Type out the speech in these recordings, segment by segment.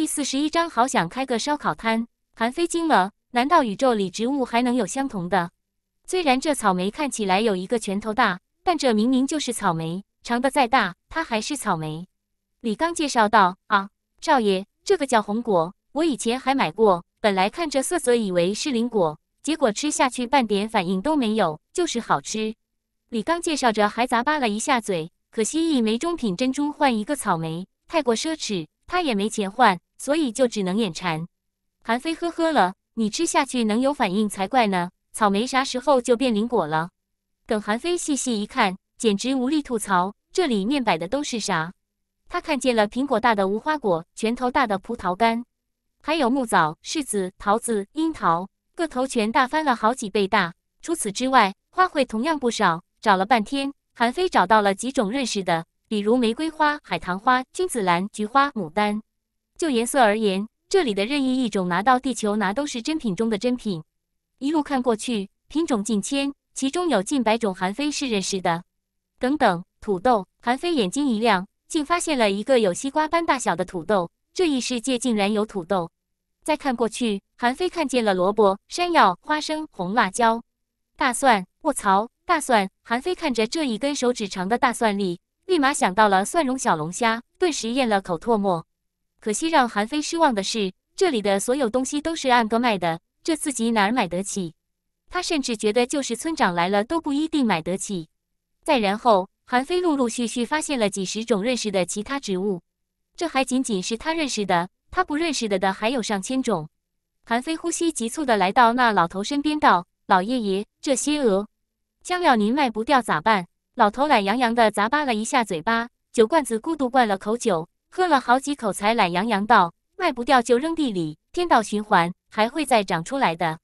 第四十一章，好想开个烧烤摊。韩飞惊了，难道宇宙里植物还能有相同的？虽然这草莓看起来有一个拳头大，但这明明就是草莓，长得再大，它还是草莓。李刚介绍道：“啊，少爷，这个叫红果，我以前还买过。本来看着色泽以为是灵果，结果吃下去半点反应都没有，就是好吃。”李刚介绍着，还咂巴了一下嘴。可惜一枚中品珍珠换一个草莓，太过奢侈，他也没钱换。所以就只能眼馋，韩飞呵呵了。你吃下去能有反应才怪呢！草莓啥时候就变灵果了？等韩非细细一看，简直无力吐槽，这里面摆的都是啥？他看见了苹果大的无花果，拳头大的葡萄干，还有木枣、柿子、桃子、樱桃，个头全大翻了好几倍大。除此之外，花卉同样不少。找了半天，韩非找到了几种认识的，比如玫瑰花、海棠花、君子兰、菊花、牡丹。就颜色而言，这里的任意一种拿到地球拿都是珍品中的珍品。一路看过去，品种近千，其中有近百种韩非是认识的。等等，土豆！韩非眼睛一亮，竟发现了一个有西瓜般大小的土豆。这一世界竟然有土豆！再看过去，韩非看见了萝卜、山药、花生、红辣椒、大蒜。卧槽，大蒜！韩非看着这一根手指长的大蒜粒，立马想到了蒜蓉小龙虾，顿时咽了口唾沫。可惜让韩非失望的是，这里的所有东西都是按个卖的，这四级哪儿买得起？他甚至觉得就是村长来了都不一定买得起。再然后，韩非陆陆续续发现了几十种认识的其他植物，这还仅仅是他认识的，他不认识的的还有上千种。韩非呼吸急促的来到那老头身边，道：“老爷爷，这些鹅将要您卖不掉咋办？”老头懒洋洋的咂巴了一下嘴巴，酒罐子咕嘟灌了口酒。喝了好几口才懒洋洋道：“卖不掉就扔地里，天道循环，还会再长出来的。”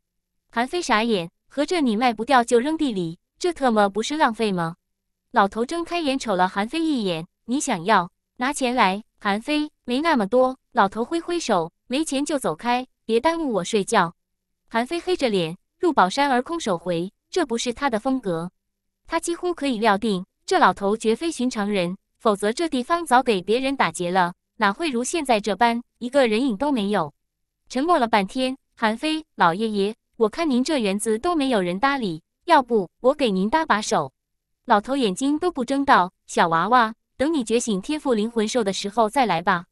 韩飞傻眼，合着你卖不掉就扔地里，这特么不是浪费吗？老头睁开眼瞅了韩飞一眼：“你想要，拿钱来。”韩飞没那么多。老头挥挥手：“没钱就走开，别耽误我睡觉。”韩飞黑着脸，入宝山而空手回，这不是他的风格。他几乎可以料定，这老头绝非寻常人。否则这地方早给别人打劫了，哪会如现在这般一个人影都没有？沉默了半天，韩非老爷爷，我看您这园子都没有人搭理，要不我给您搭把手？老头眼睛都不睁道，小娃娃，等你觉醒天赋灵魂兽的时候再来吧。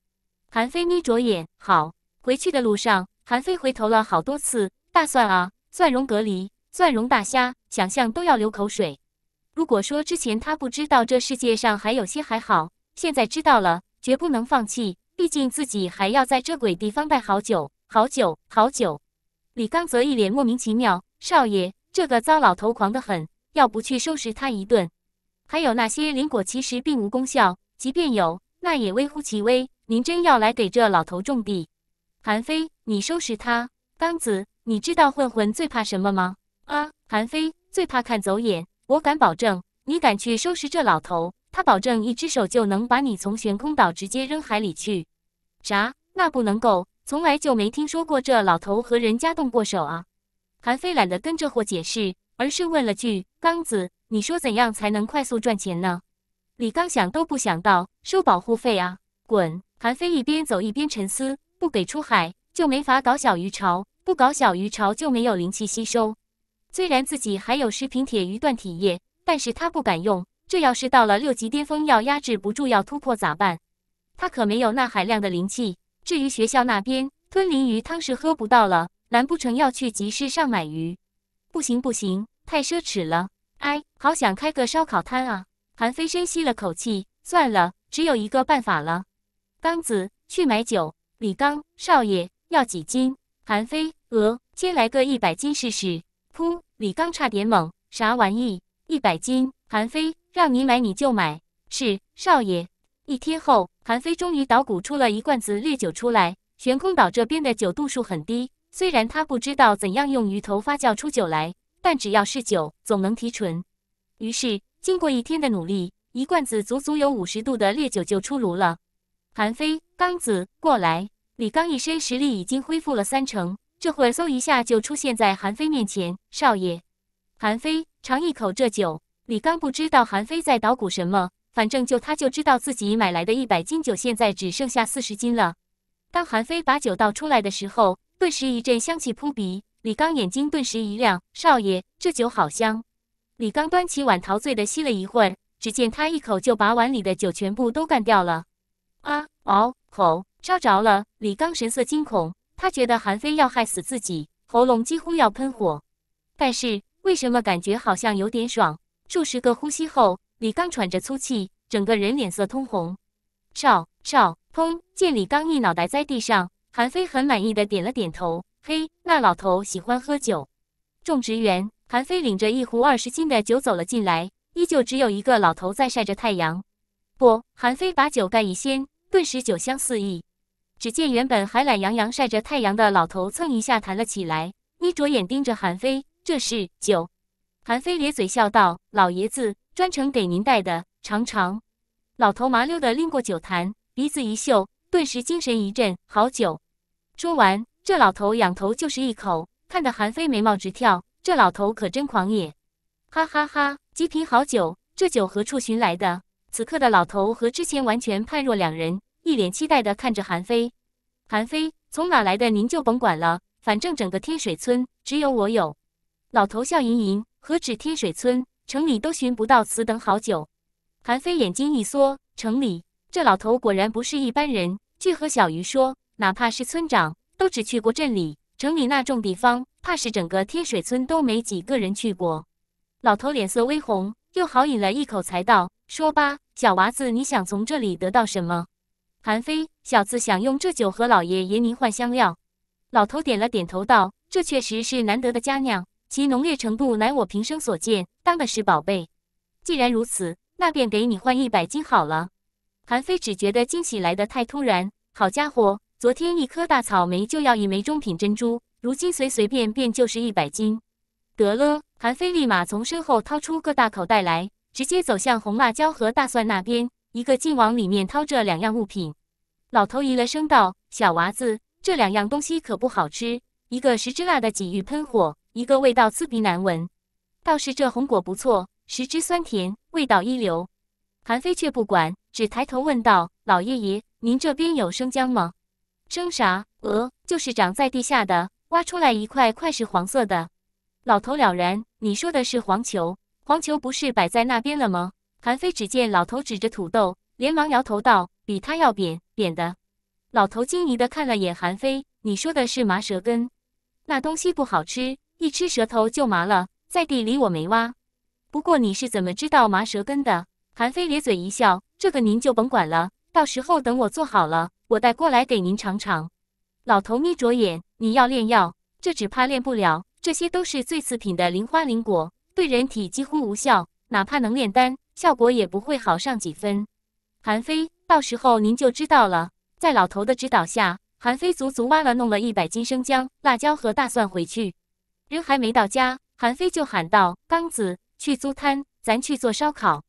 韩非眯着眼，好。回去的路上，韩非回头了好多次，大蒜啊，蒜蓉隔离，蒜蓉大虾，想想都要流口水。如果说之前他不知道这世界上还有些还好，现在知道了，绝不能放弃。毕竟自己还要在这鬼地方待好久、好久、好久。李刚则一脸莫名其妙：“少爷，这个糟老头狂得很，要不去收拾他一顿？”还有那些灵果，其实并无功效，即便有，那也微乎其微。您真要来给这老头种地？韩非，你收拾他。刚子，你知道混混最怕什么吗？啊，韩非最怕看走眼。我敢保证，你敢去收拾这老头，他保证一只手就能把你从悬空岛直接扔海里去。啥？那不能够，从来就没听说过这老头和人家动过手啊。韩非懒得跟这货解释，而是问了句：“刚子，你说怎样才能快速赚钱呢？”李刚想都不想到，收保护费啊！滚！韩非一边走一边沉思：不给出海，就没法搞小鱼潮，不搞小鱼潮就没有灵气吸收。虽然自己还有十瓶铁鱼断体液，但是他不敢用。这要是到了六级巅峰，要压制不住，要突破咋办？他可没有那海量的灵气。至于学校那边，吞灵鱼汤是喝不到了，难不成要去集市上买鱼？不行不行，太奢侈了。哎，好想开个烧烤摊啊！韩飞深吸了口气，算了，只有一个办法了。刚子去买酒。李刚，少爷要几斤？韩飞，额，先来个一百斤试试。噗！李刚差点懵，啥玩意？一百斤？韩非，让你买你就买。是少爷。一天后，韩非终于捣鼓出了一罐子烈酒出来。悬空岛这边的酒度数很低，虽然他不知道怎样用鱼头发酵出酒来，但只要是酒，总能提纯。于是，经过一天的努力，一罐子足足有五十度的烈酒就出炉了。韩非，刚子，过来！李刚一身实力已经恢复了三成。这会儿，嗖一下就出现在韩非面前。少爷，韩非尝一口这酒。李刚不知道韩非在捣鼓什么，反正就他就知道自己买来的一百斤酒现在只剩下四十斤了。当韩非把酒倒出来的时候，顿时一阵香气扑鼻。李刚眼睛顿时一亮：“少爷，这酒好香！”李刚端起碗，陶醉的吸了一会儿，只见他一口就把碗里的酒全部都干掉了。啊！嗷！吼！烧着了！李刚神色惊恐。他觉得韩非要害死自己，喉咙几乎要喷火，但是为什么感觉好像有点爽？数十个呼吸后，李刚喘着粗气，整个人脸色通红。s h 砰！见李刚一脑袋栽地上，韩非很满意的点了点头。嘿，那老头喜欢喝酒。种植园，韩非领着一壶二十斤的酒走了进来，依旧只有一个老头在晒着太阳。不，韩非把酒盖一掀，顿时酒香四溢。只见原本还懒洋洋晒着太阳的老头蹭一下弹了起来，眯着眼盯着韩非：“这是酒。”韩非咧嘴笑道：“老爷子专程给您带的，尝尝。”老头麻溜的拎过酒坛，鼻子一嗅，顿时精神一振：“好酒！”说完，这老头仰头就是一口，看得韩非眉毛直跳：“这老头可真狂野！”哈哈哈，极品好酒，这酒何处寻来的？此刻的老头和之前完全判若两人。一脸期待地看着韩非，韩非从哪来的您就甭管了，反正整个天水村只有我有。老头笑盈盈，何止天水村，城里都寻不到此等好酒。韩非眼睛一缩，城里这老头果然不是一般人。据和小鱼说，哪怕是村长都只去过镇里，城里那种地方，怕是整个天水村都没几个人去过。老头脸色微红，又好饮了一口才道：“说吧，小娃子，你想从这里得到什么？”韩非小子想用这酒和老爷爷您换香料，老头点了点头，道：“这确实是难得的佳酿，其浓烈程度乃我平生所见，当的是宝贝。既然如此，那便给你换一百斤好了。”韩非只觉得惊喜来得太突然，好家伙，昨天一颗大草莓就要一枚中品珍珠，如今随随便便就是一百斤，得了。韩非立马从身后掏出个大口袋来，直接走向红辣椒和大蒜那边。一个劲往里面掏这两样物品，老头疑了声道：“小娃子，这两样东西可不好吃。一个十只辣的鲫鱼喷火，一个味道刺鼻难闻。倒是这红果不错，十只酸甜，味道一流。”韩非却不管，只抬头问道：“老爷爷，您这边有生姜吗？”“生啥？呃，就是长在地下的，挖出来一块块是黄色的。”老头了然：“你说的是黄球？黄球不是摆在那边了吗？”韩非只见老头指着土豆，连忙摇头道：“比他要扁扁的。”老头惊疑的看了眼韩非：“你说的是麻蛇根？那东西不好吃，一吃舌头就麻了。在地里我没挖，不过你是怎么知道麻蛇根的？”韩非咧嘴一笑：“这个您就甭管了，到时候等我做好了，我带过来给您尝尝。”老头眯着眼：“你要炼药，这只怕炼不了。这些都是最次品的灵花灵果，对人体几乎无效，哪怕能炼丹。”效果也不会好上几分。韩非，到时候您就知道了。在老头的指导下，韩非足足挖了弄了一百斤生姜、辣椒和大蒜回去。人还没到家，韩非就喊道：“刚子，去租摊，咱去做烧烤。”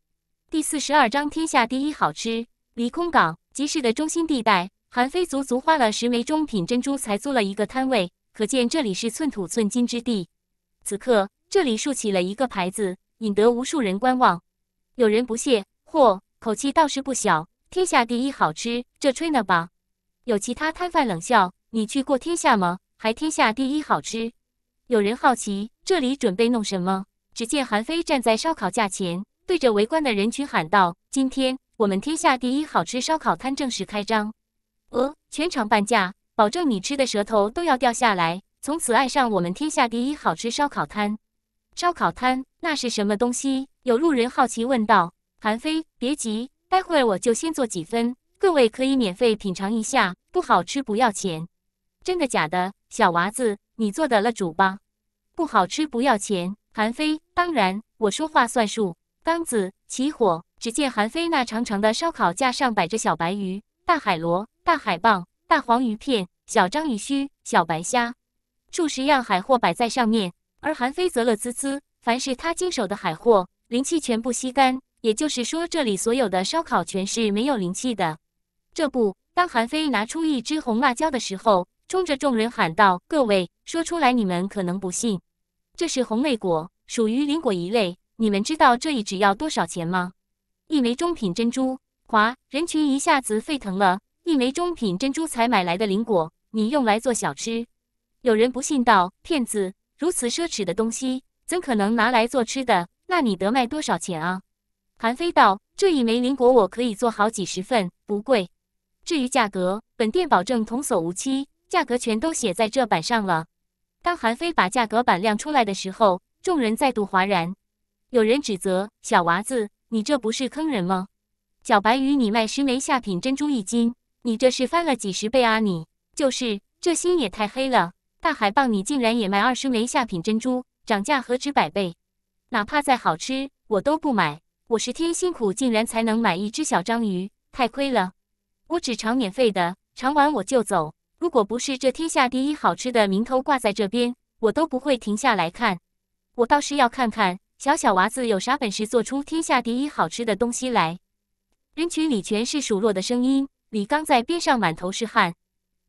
第四十二章天下第一好吃。离空港集市的中心地带，韩非足足花了十枚中品珍珠才租了一个摊位，可见这里是寸土寸金之地。此刻，这里竖起了一个牌子，引得无数人观望。有人不屑，嚯，口气倒是不小，天下第一好吃，这吹呢吧？有其他摊贩冷笑，你去过天下吗？还天下第一好吃？有人好奇，这里准备弄什么？只见韩非站在烧烤架前，对着围观的人群喊道：“今天我们天下第一好吃烧烤摊正式开张，呃，全场半价，保证你吃的舌头都要掉下来，从此爱上我们天下第一好吃烧烤摊。”烧烤摊那是什么东西？有路人好奇问道：“韩非，别急，待会儿我就先做几分，各位可以免费品尝一下，不好吃不要钱。”“真的假的，小娃子，你做得了主吧？”“不好吃不要钱。”韩非，当然我说话算数。刚子起火，只见韩非那长长的烧烤架上摆着小白鱼、大海螺、大海蚌、大黄鱼片、小章鱼须、小白虾，数十样海货摆在上面，而韩非则乐滋滋，凡是他经手的海货。灵气全部吸干，也就是说，这里所有的烧烤全是没有灵气的。这不，当韩非拿出一只红辣椒的时候，冲着众人喊道：“各位，说出来你们可能不信，这是红魅果，属于灵果一类。你们知道这一只要多少钱吗？一枚中品珍珠。”哗，人群一下子沸腾了。一枚中品珍珠才买来的灵果，你用来做小吃？有人不信道：“骗子！如此奢侈的东西，怎可能拿来做吃的？”那你得卖多少钱啊？韩非道：“这一枚灵果，我可以做好几十份，不贵。至于价格，本店保证童叟无欺，价格全都写在这板上了。”当韩非把价格板亮出来的时候，众人再度哗然。有人指责：“小娃子，你这不是坑人吗？”“小白鱼，你卖十枚下品珍珠一斤，你这是翻了几十倍啊！”“你就是这心也太黑了！”“大海蚌，你竟然也卖二十枚下品珍珠，涨价何止百倍！”哪怕再好吃，我都不买。我十天辛苦，竟然才能买一只小章鱼，太亏了。我只尝免费的，尝完我就走。如果不是这天下第一好吃的名头挂在这边，我都不会停下来看。我倒是要看看小小娃子有啥本事做出天下第一好吃的东西来。人群里全是数落的声音。李刚在边上满头是汗。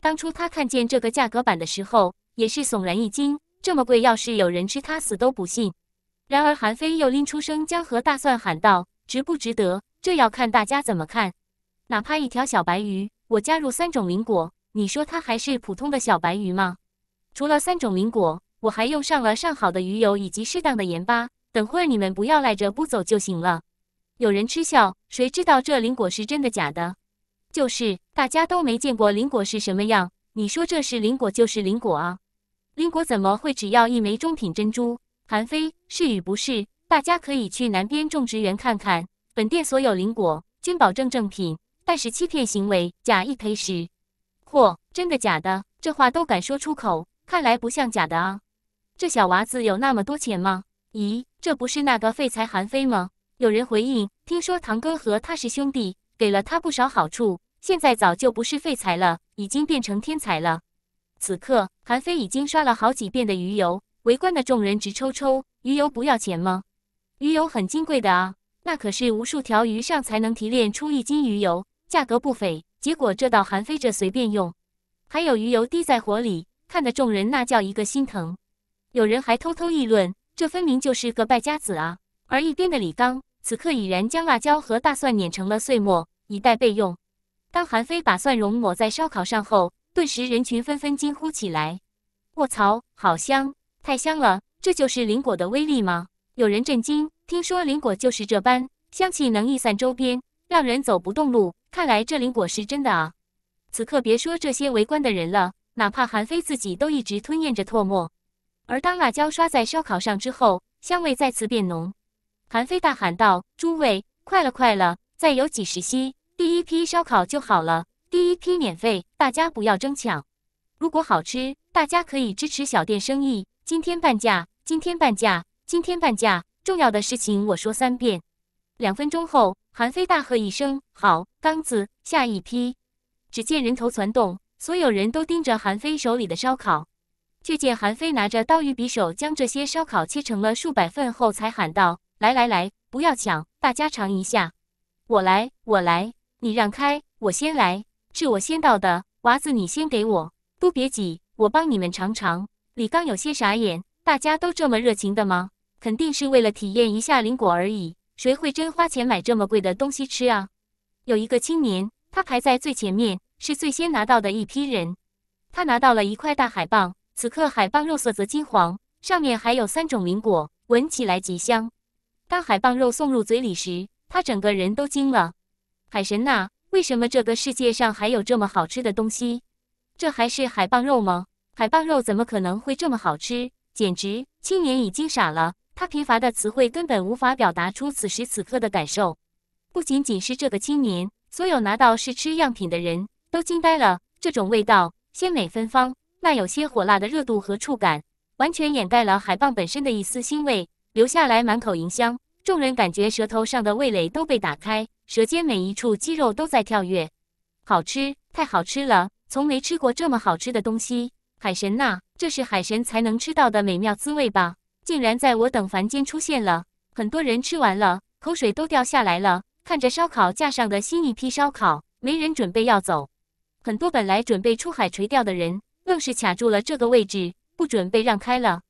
当初他看见这个价格板的时候，也是悚然一惊。这么贵，要是有人吃，他死都不信。然而韩非又拎出生姜和大蒜，喊道：“值不值得？这要看大家怎么看。哪怕一条小白鱼，我加入三种灵果，你说它还是普通的小白鱼吗？除了三种灵果，我还用上了上好的鱼油以及适当的盐巴。等会儿你们不要赖着不走就行了。”有人嗤笑：“谁知道这灵果是真的假的？就是大家都没见过灵果是什么样，你说这是灵果就是灵果啊！灵果怎么会只要一枚中品珍珠？”韩非是与不是，大家可以去南边种植园看看。本店所有林果均保证正品，但是欺骗行为，假一赔十。嚯，真的假的？这话都敢说出口，看来不像假的啊。这小娃子有那么多钱吗？咦，这不是那个废材韩非吗？有人回应，听说堂哥和他是兄弟，给了他不少好处，现在早就不是废材了，已经变成天才了。此刻，韩非已经刷了好几遍的鱼油。围观的众人直抽抽，鱼油不要钱吗？鱼油很金贵的啊，那可是无数条鱼上才能提炼出一斤鱼油，价格不菲。结果这道韩非这随便用，还有鱼油滴在火里，看得众人那叫一个心疼。有人还偷偷议论，这分明就是个败家子啊。而一边的李刚此刻已然将辣椒和大蒜碾成了碎末，以待备用。当韩非把蒜蓉抹在烧烤上后，顿时人群纷纷惊呼起来：“卧槽，好香！”太香了，这就是灵果的威力吗？有人震惊，听说灵果就是这般，香气能溢散周边，让人走不动路。看来这灵果是真的啊！此刻别说这些围观的人了，哪怕韩非自己都一直吞咽着唾沫。而当辣椒刷在烧烤上之后，香味再次变浓。韩非大喊道：“诸位，快了，快了，再有几十息，第一批烧烤就好了。第一批免费，大家不要争抢。如果好吃，大家可以支持小店生意。”今天半价，今天半价，今天半价！重要的事情我说三遍。两分钟后，韩非大喝一声：“好，刚子，下一批！”只见人头攒动，所有人都盯着韩非手里的烧烤。却见韩非拿着刀与匕首，将这些烧烤切成了数百份后，才喊道：“来来来，不要抢，大家尝一下。我来，我来，你让开，我先来，是我先到的。娃子，你先给我，都别挤，我帮你们尝尝。”李刚有些傻眼，大家都这么热情的吗？肯定是为了体验一下灵果而已，谁会真花钱买这么贵的东西吃啊？有一个青年，他排在最前面，是最先拿到的一批人。他拿到了一块大海蚌，此刻海蚌肉色泽金黄，上面还有三种灵果，闻起来极香。当海蚌肉送入嘴里时，他整个人都惊了。海神呐，为什么这个世界上还有这么好吃的东西？这还是海蚌肉吗？海蚌肉怎么可能会这么好吃？简直，青年已经傻了。他贫乏的词汇根本无法表达出此时此刻的感受。不仅仅是这个青年，所有拿到试吃样品的人都惊呆了。这种味道，鲜美芬芳，那有些火辣的热度和触感，完全掩盖了海蚌本身的一丝腥味，留下来满口银香。众人感觉舌头上的味蕾都被打开，舌尖每一处肌肉都在跳跃。好吃，太好吃了！从没吃过这么好吃的东西。海神呐，这是海神才能吃到的美妙滋味吧？竟然在我等凡间出现了！很多人吃完了，口水都掉下来了。看着烧烤架上的新一批烧烤，没人准备要走。很多本来准备出海垂钓的人，愣是卡住了这个位置，不准备让开了。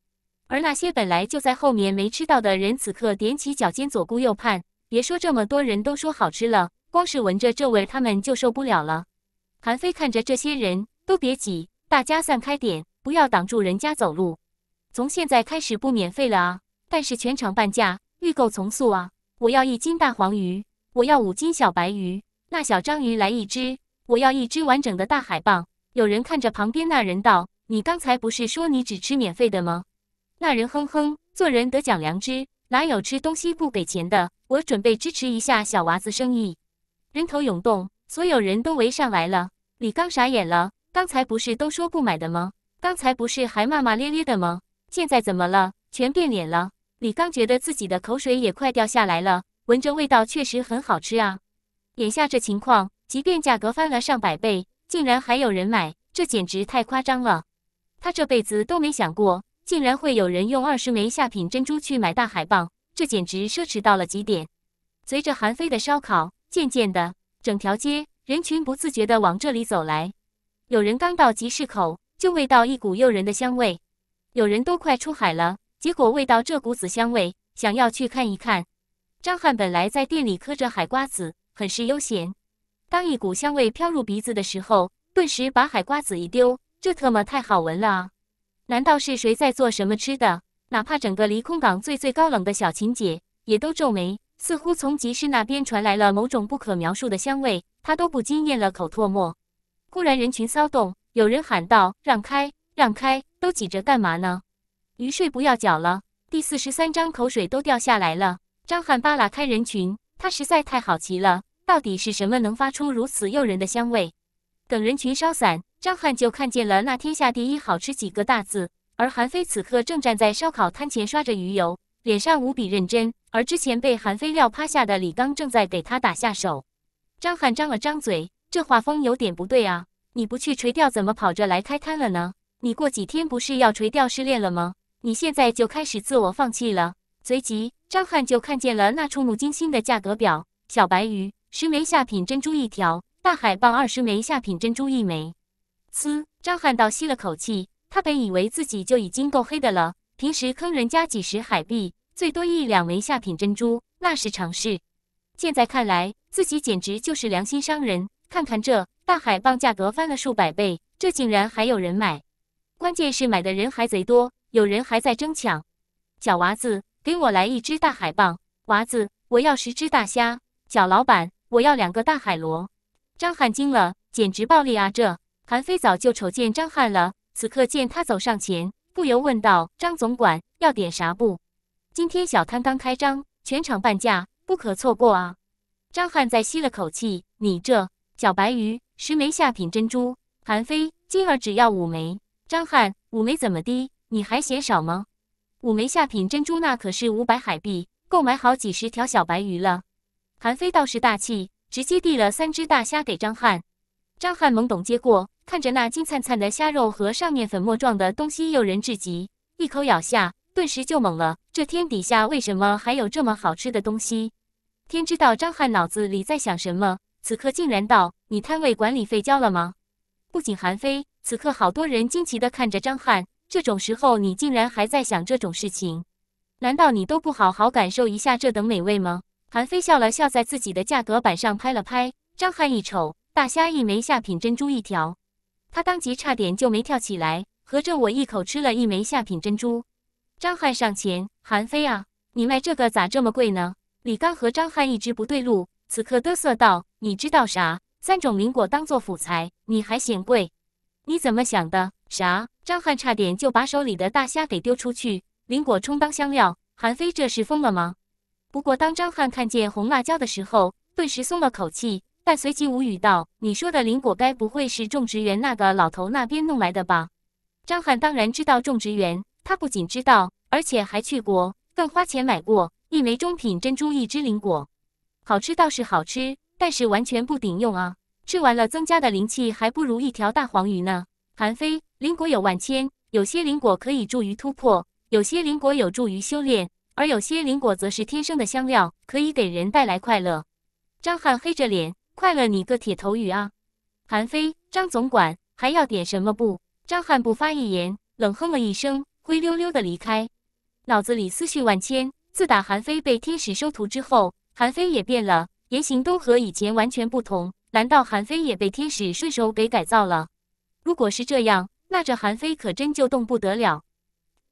而那些本来就在后面没吃到的人，此刻踮起脚尖左顾右盼。别说这么多人都说好吃了，光是闻着这味，他们就受不了了。韩非看着这些人，都别挤。大家散开点，不要挡住人家走路。从现在开始不免费了啊！但是全场半价，预购从速啊！我要一斤大黄鱼，我要五斤小白鱼，那小章鱼来一只，我要一只完整的大海蚌。有人看着旁边那人道：“你刚才不是说你只吃免费的吗？”那人哼哼：“做人得讲良知，哪有吃东西不给钱的？我准备支持一下小娃子生意。”人头涌动，所有人都围上来了。李刚傻眼了。刚才不是都说不买的吗？刚才不是还骂骂咧咧的吗？现在怎么了？全变脸了！李刚觉得自己的口水也快掉下来了，闻着味道确实很好吃啊。眼下这情况，即便价格翻了上百倍，竟然还有人买，这简直太夸张了。他这辈子都没想过，竟然会有人用二十枚下品珍珠去买大海蚌，这简直奢侈到了极点。随着韩非的烧烤，渐渐的，整条街人群不自觉的往这里走来。有人刚到集市口，就闻到一股诱人的香味。有人都快出海了，结果味道这股子香味，想要去看一看。张翰本来在店里嗑着海瓜子，很是悠闲。当一股香味飘入鼻子的时候，顿时把海瓜子一丢，这特么太好闻了啊！难道是谁在做什么吃的？哪怕整个离空港最最高冷的小琴姐，也都皱眉，似乎从集市那边传来了某种不可描述的香味，她都不禁咽了口唾沫。突然，人群骚动，有人喊道：“让开，让开！都挤着干嘛呢？鱼税不要缴了！”第四十三章，口水都掉下来了。张翰扒拉开人群，他实在太好奇了，到底是什么能发出如此诱人的香味？等人群稍散，张翰就看见了“那天下第一好吃”几个大字。而韩非此刻正站在烧烤摊前刷着鱼油，脸上无比认真。而之前被韩非撂趴下的李刚正在给他打下手。张翰张了张嘴。这画风有点不对啊！你不去垂钓，怎么跑着来开摊了呢？你过几天不是要垂钓失恋了吗？你现在就开始自我放弃了。随即，张翰就看见了那触目惊心的价格表：小白鱼十枚下品珍珠一条，大海蚌二十枚下品珍珠一枚。嘶！张翰倒吸了口气，他本以为自己就已经够黑的了，平时坑人家几十海币，最多一两枚下品珍珠，那是常事。现在看来，自己简直就是良心商人。看看这大海蚌，价格翻了数百倍，这竟然还有人买。关键是买的人还贼多，有人还在争抢。小娃子，给我来一只大海蚌。娃子，我要十只大虾。小老板，我要两个大海螺。张翰惊了，简直暴利啊！这韩非早就瞅见张翰了，此刻见他走上前，不由问道：“张总管要点啥不？今天小摊刚开张，全场半价，不可错过啊！”张翰再吸了口气，你这。小白鱼，十枚下品珍珠。韩非，今儿只要五枚。张翰，五枚怎么的？你还嫌少吗？五枚下品珍珠，那可是五百海币，够买好几十条小白鱼了。韩非倒是大气，直接递了三只大虾给张翰。张翰懵懂接过，看着那金灿灿的虾肉和上面粉末状的东西，诱人至极。一口咬下，顿时就懵了。这天底下为什么还有这么好吃的东西？天知道张翰脑子里在想什么。此刻竟然道：“你摊位管理费交了吗？”不仅韩非，此刻好多人惊奇地看着张翰。这种时候，你竟然还在想这种事情？难道你都不好好感受一下这等美味吗？韩非笑了笑，在自己的价格板上拍了拍。张翰一瞅，大虾一枚，下品珍珠一条。他当即差点就没跳起来。合着我一口吃了一枚下品珍珠？张翰上前：“韩非啊，你卖这个咋这么贵呢？”李刚和张翰一直不对路。此刻嘚瑟道：“你知道啥？三种灵果当做辅材，你还嫌贵？你怎么想的？啥？”张翰差点就把手里的大虾给丢出去。灵果充当香料，韩非这是疯了吗？不过，当张翰看见红辣椒的时候，顿时松了口气，但随即无语道：“你说的灵果，该不会是种植园那个老头那边弄来的吧？”张翰当然知道种植园，他不仅知道，而且还去过，更花钱买过一枚中品珍珠，一只灵果。好吃倒是好吃，但是完全不顶用啊！吃完了增加的灵气还不如一条大黄鱼呢。韩非，灵果有万千，有些灵果可以助于突破，有些灵果有助于修炼，而有些灵果则是天生的香料，可以给人带来快乐。张翰黑着脸，快乐你个铁头鱼啊！韩非，张总管还要点什么不？张翰不发一言，冷哼了一声，灰溜溜的离开。脑子里思绪万千，自打韩非被天使收徒之后。韩非也变了，言行都和以前完全不同。难道韩非也被天使顺手给改造了？如果是这样，那这韩非可真就动不得了。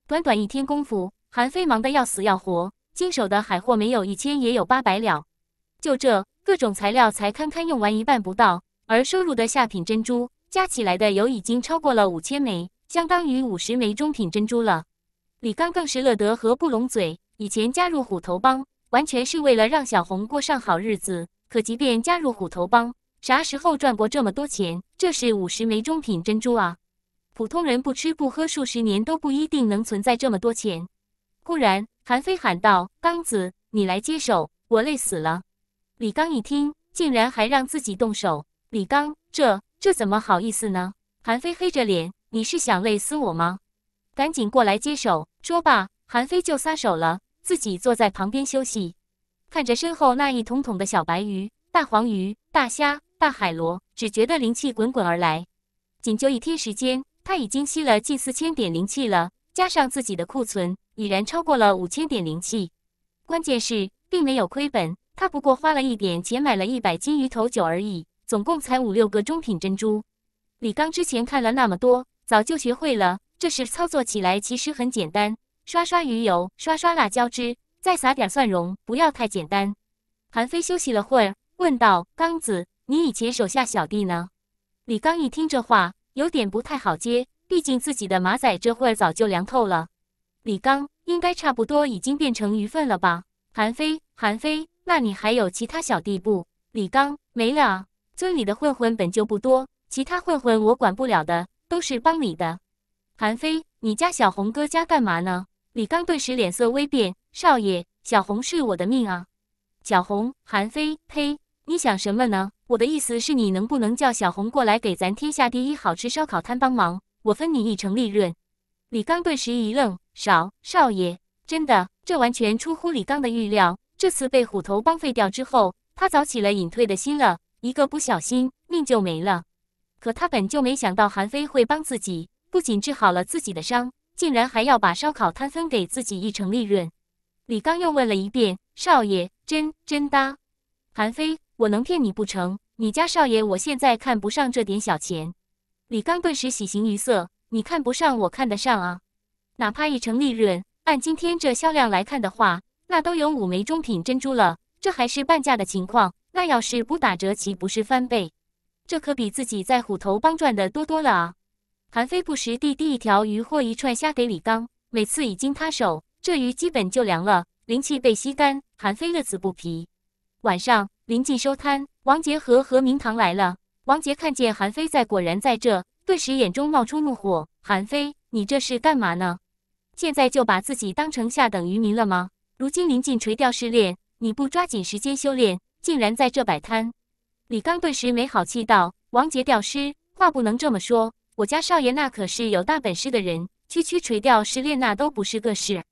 短短一天功夫，韩非忙得要死要活，经手的海货没有一千也有八百了。就这各种材料才堪堪用完一半不到，而收入的下品珍珠加起来的有已经超过了五千枚，相当于五十枚中品珍珠了。李刚更是乐得合不拢嘴，以前加入虎头帮。完全是为了让小红过上好日子。可即便加入虎头帮，啥时候赚过这么多钱？这是五十枚中品珍珠啊！普通人不吃不喝数十年都不一定能存在这么多钱。忽然，韩非喊道：“刚子，你来接手，我累死了。”李刚一听，竟然还让自己动手。李刚，这这怎么好意思呢？韩非黑着脸：“你是想累死我吗？赶紧过来接手。”说罢，韩非就撒手了。自己坐在旁边休息，看着身后那一桶桶的小白鱼、大黄鱼、大虾、大海螺，只觉得灵气滚滚而来。仅就一天时间，他已经吸了近四千点灵气了，加上自己的库存，已然超过了五千点灵气。关键是并没有亏本，他不过花了一点钱买了一百斤鱼头酒而已，总共才五六个中品珍珠。李刚之前看了那么多，早就学会了，这事操作起来其实很简单。刷刷鱼油，刷刷辣椒汁，再撒点蒜蓉，不要太简单。韩非休息了会儿，问道：“刚子，你以前手下小弟呢？”李刚一听这话，有点不太好接，毕竟自己的马仔这会儿早就凉透了。李刚应该差不多已经变成鱼粪了吧？韩非，韩非，那你还有其他小弟不？李刚没了啊，村里的混混本就不多，其他混混我管不了的，都是帮你的。韩非，你家小红哥家干嘛呢？李刚顿时脸色微变：“少爷，小红是我的命啊！”小红，韩飞，呸！你想什么呢？我的意思是你能不能叫小红过来给咱天下第一好吃烧烤摊帮忙？我分你一成利润。李刚顿时一愣：“少少爷，真的？这完全出乎李刚的预料。这次被虎头帮废掉之后，他早起了隐退的心了。一个不小心，命就没了。可他本就没想到韩飞会帮自己，不仅治好了自己的伤。”竟然还要把烧烤摊分给自己一成利润，李刚又问了一遍：“少爷，真真哒？”韩非，我能骗你不成？你家少爷，我现在看不上这点小钱。李刚顿时喜形于色：“你看不上，我看得上啊！哪怕一成利润，按今天这销量来看的话，那都有五枚中品珍珠了，这还是半价的情况。那要是不打折，岂不是翻倍？这可比自己在虎头帮赚的多多了啊！”韩非不时地递一条鱼或一串虾给李刚，每次已经他手，这鱼基本就凉了，灵气被吸干。韩非乐此不疲。晚上临近收摊，王杰和何明堂来了。王杰看见韩非在，果然在这，顿时眼中冒出怒火。韩非，你这是干嘛呢？现在就把自己当成下等渔民了吗？如今临近垂钓试炼，你不抓紧时间修炼，竟然在这摆摊？李刚顿时没好气道：“王杰，钓师话不能这么说。”我家少爷那可是有大本事的人，区区垂钓、试炼那都不是个事。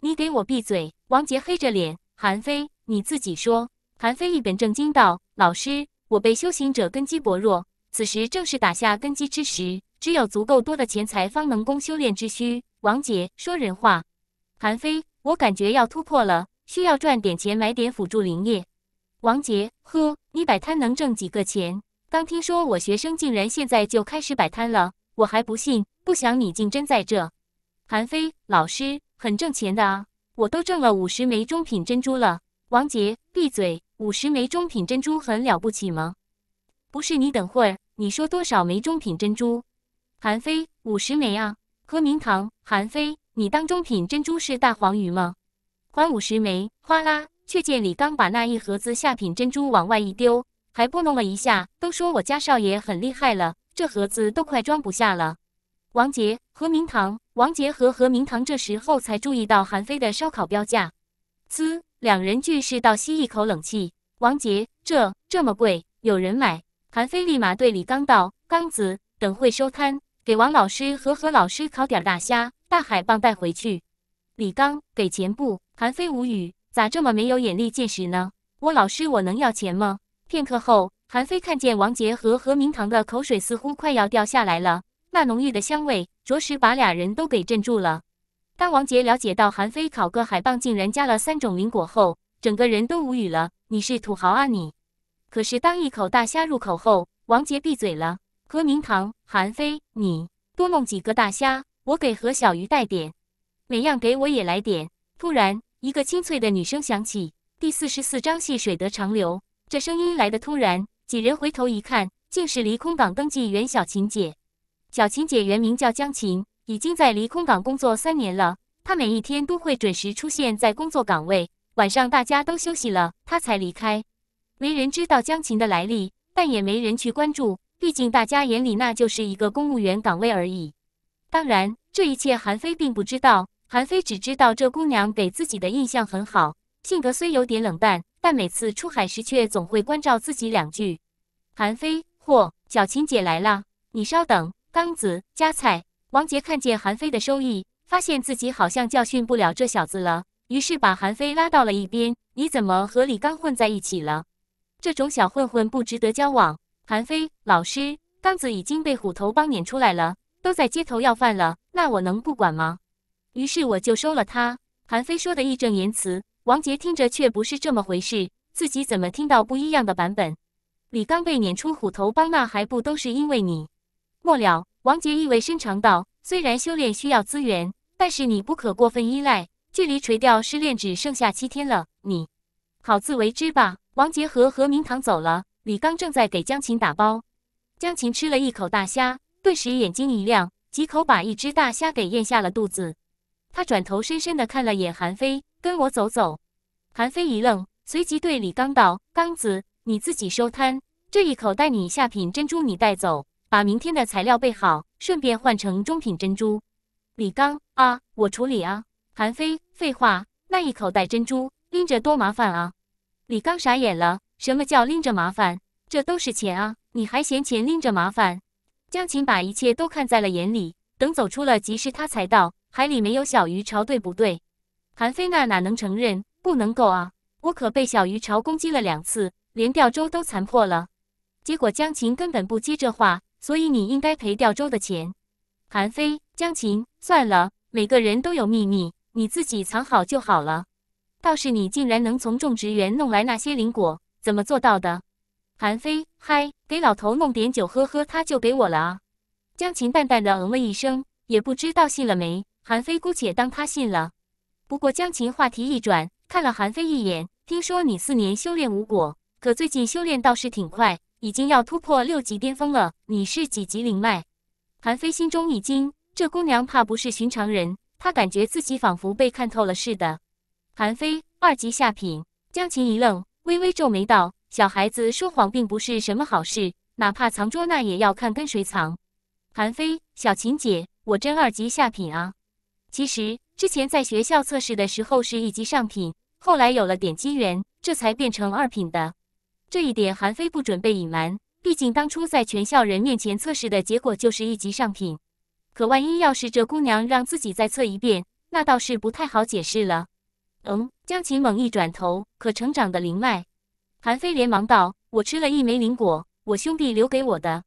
你给我闭嘴！王杰黑着脸。韩非，你自己说。韩非一本正经道：“老师，我辈修行者根基薄弱，此时正是打下根基之时。只有足够多的钱财，方能供修炼之需。”王杰说人话。韩非，我感觉要突破了，需要赚点钱买点辅助灵液。王杰，呵，你摆摊能挣几个钱？刚听说我学生竟然现在就开始摆摊了，我还不信！不想你竟真在这，韩非老师很挣钱的啊，我都挣了五十枚中品珍珠了。王杰，闭嘴！五十枚中品珍珠很了不起吗？不是你等会儿，你说多少枚中品珍珠？韩非，五十枚啊！何明堂，韩非，你当中品珍珠是大黄鱼吗？还五十枚，哗啦！却见李刚把那一盒子下品珍珠往外一丢。还拨弄了一下，都说我家少爷很厉害了，这盒子都快装不下了。王杰和明堂，王杰和何明堂这时候才注意到韩非的烧烤标价，滋，两人俱是倒吸一口冷气。王杰，这这么贵，有人买？韩非立马对李刚道：“刚子，等会收摊，给王老师和何老师烤点大虾、大海蚌带回去。”李刚给钱不？韩非无语，咋这么没有眼力见识呢？我老师，我能要钱吗？片刻后，韩非看见王杰和何明堂的口水似乎快要掉下来了。那浓郁的香味着实把俩人都给镇住了。当王杰了解到韩非烤个海蚌竟然加了三种灵果后，整个人都无语了。你是土豪啊你！可是当一口大虾入口后，王杰闭嘴了。何明堂，韩非，你多弄几个大虾，我给何小鱼带点。每样给我也来点。突然，一个清脆的女声响起：“第四十四章，细水得长流。”这声音来得突然，几人回头一看，竟是离空港登记员小琴姐。小琴姐原名叫江琴，已经在离空港工作三年了。她每一天都会准时出现在工作岗位，晚上大家都休息了，她才离开。没人知道江琴的来历，但也没人去关注，毕竟大家眼里那就是一个公务员岗位而已。当然，这一切韩非并不知道，韩非只知道这姑娘给自己的印象很好，性格虽有点冷淡。但每次出海时，却总会关照自己两句：“韩飞，嚯，小琴姐来了，你稍等。”刚子夹菜，王杰看见韩飞的收益，发现自己好像教训不了这小子了，于是把韩飞拉到了一边：“你怎么和李刚混在一起了？这种小混混不值得交往。”韩飞老师，刚子已经被虎头帮撵出来了，都在街头要饭了，那我能不管吗？于是我就收了他。韩飞说的义正言辞。王杰听着却不是这么回事，自己怎么听到不一样的版本？李刚被撵出虎头帮，那还不都是因为你？末了，王杰意味深长道：“虽然修炼需要资源，但是你不可过分依赖。距离垂钓失恋只剩下七天了，你好自为之吧。”王杰和何明堂走了，李刚正在给江琴打包。江琴吃了一口大虾，顿时眼睛一亮，几口把一只大虾给咽下了肚子。他转头深深的看了眼韩飞。跟我走走，韩非一愣，随即对李刚道：“刚子，你自己收摊，这一口袋你下品珍珠你带走，把明天的材料备好，顺便换成中品珍珠。”李刚啊，我处理啊。韩非，废话，那一口袋珍珠拎着多麻烦啊！李刚傻眼了，什么叫拎着麻烦？这都是钱啊，你还嫌钱拎着麻烦？江琴把一切都看在了眼里。等走出了集市，他才道：“海里没有小鱼潮，对不对？”韩非那哪能承认？不能够啊！我可被小鱼潮攻击了两次，连钓舟都残破了。结果江琴根本不接这话，所以你应该赔钓舟的钱。韩非，江琴，算了，每个人都有秘密，你自己藏好就好了。倒是你竟然能从种植园弄来那些灵果，怎么做到的？韩非，嗨，给老头弄点酒喝喝，他就给我了啊。江琴淡淡的嗯了一声，也不知道信了没。韩非姑且当他信了。不过，江琴话题一转，看了韩非一眼，听说你四年修炼无果，可最近修炼倒是挺快，已经要突破六级巅峰了。你是几级灵脉？韩非心中一惊，这姑娘怕不是寻常人。他感觉自己仿佛被看透了似的。韩非二级下品。江琴一愣，微微皱眉道：“小孩子说谎并不是什么好事，哪怕藏拙，那也要看跟谁藏。”韩非，小琴姐，我真二级下品啊。其实之前在学校测试的时候是一级上品，后来有了点机缘，这才变成二品的。这一点韩非不准备隐瞒，毕竟当初在全校人面前测试的结果就是一级上品。可万一要是这姑娘让自己再测一遍，那倒是不太好解释了。嗯，江琴猛一转头，可成长的灵脉，韩非连忙道：“我吃了一枚灵果，我兄弟留给我的。”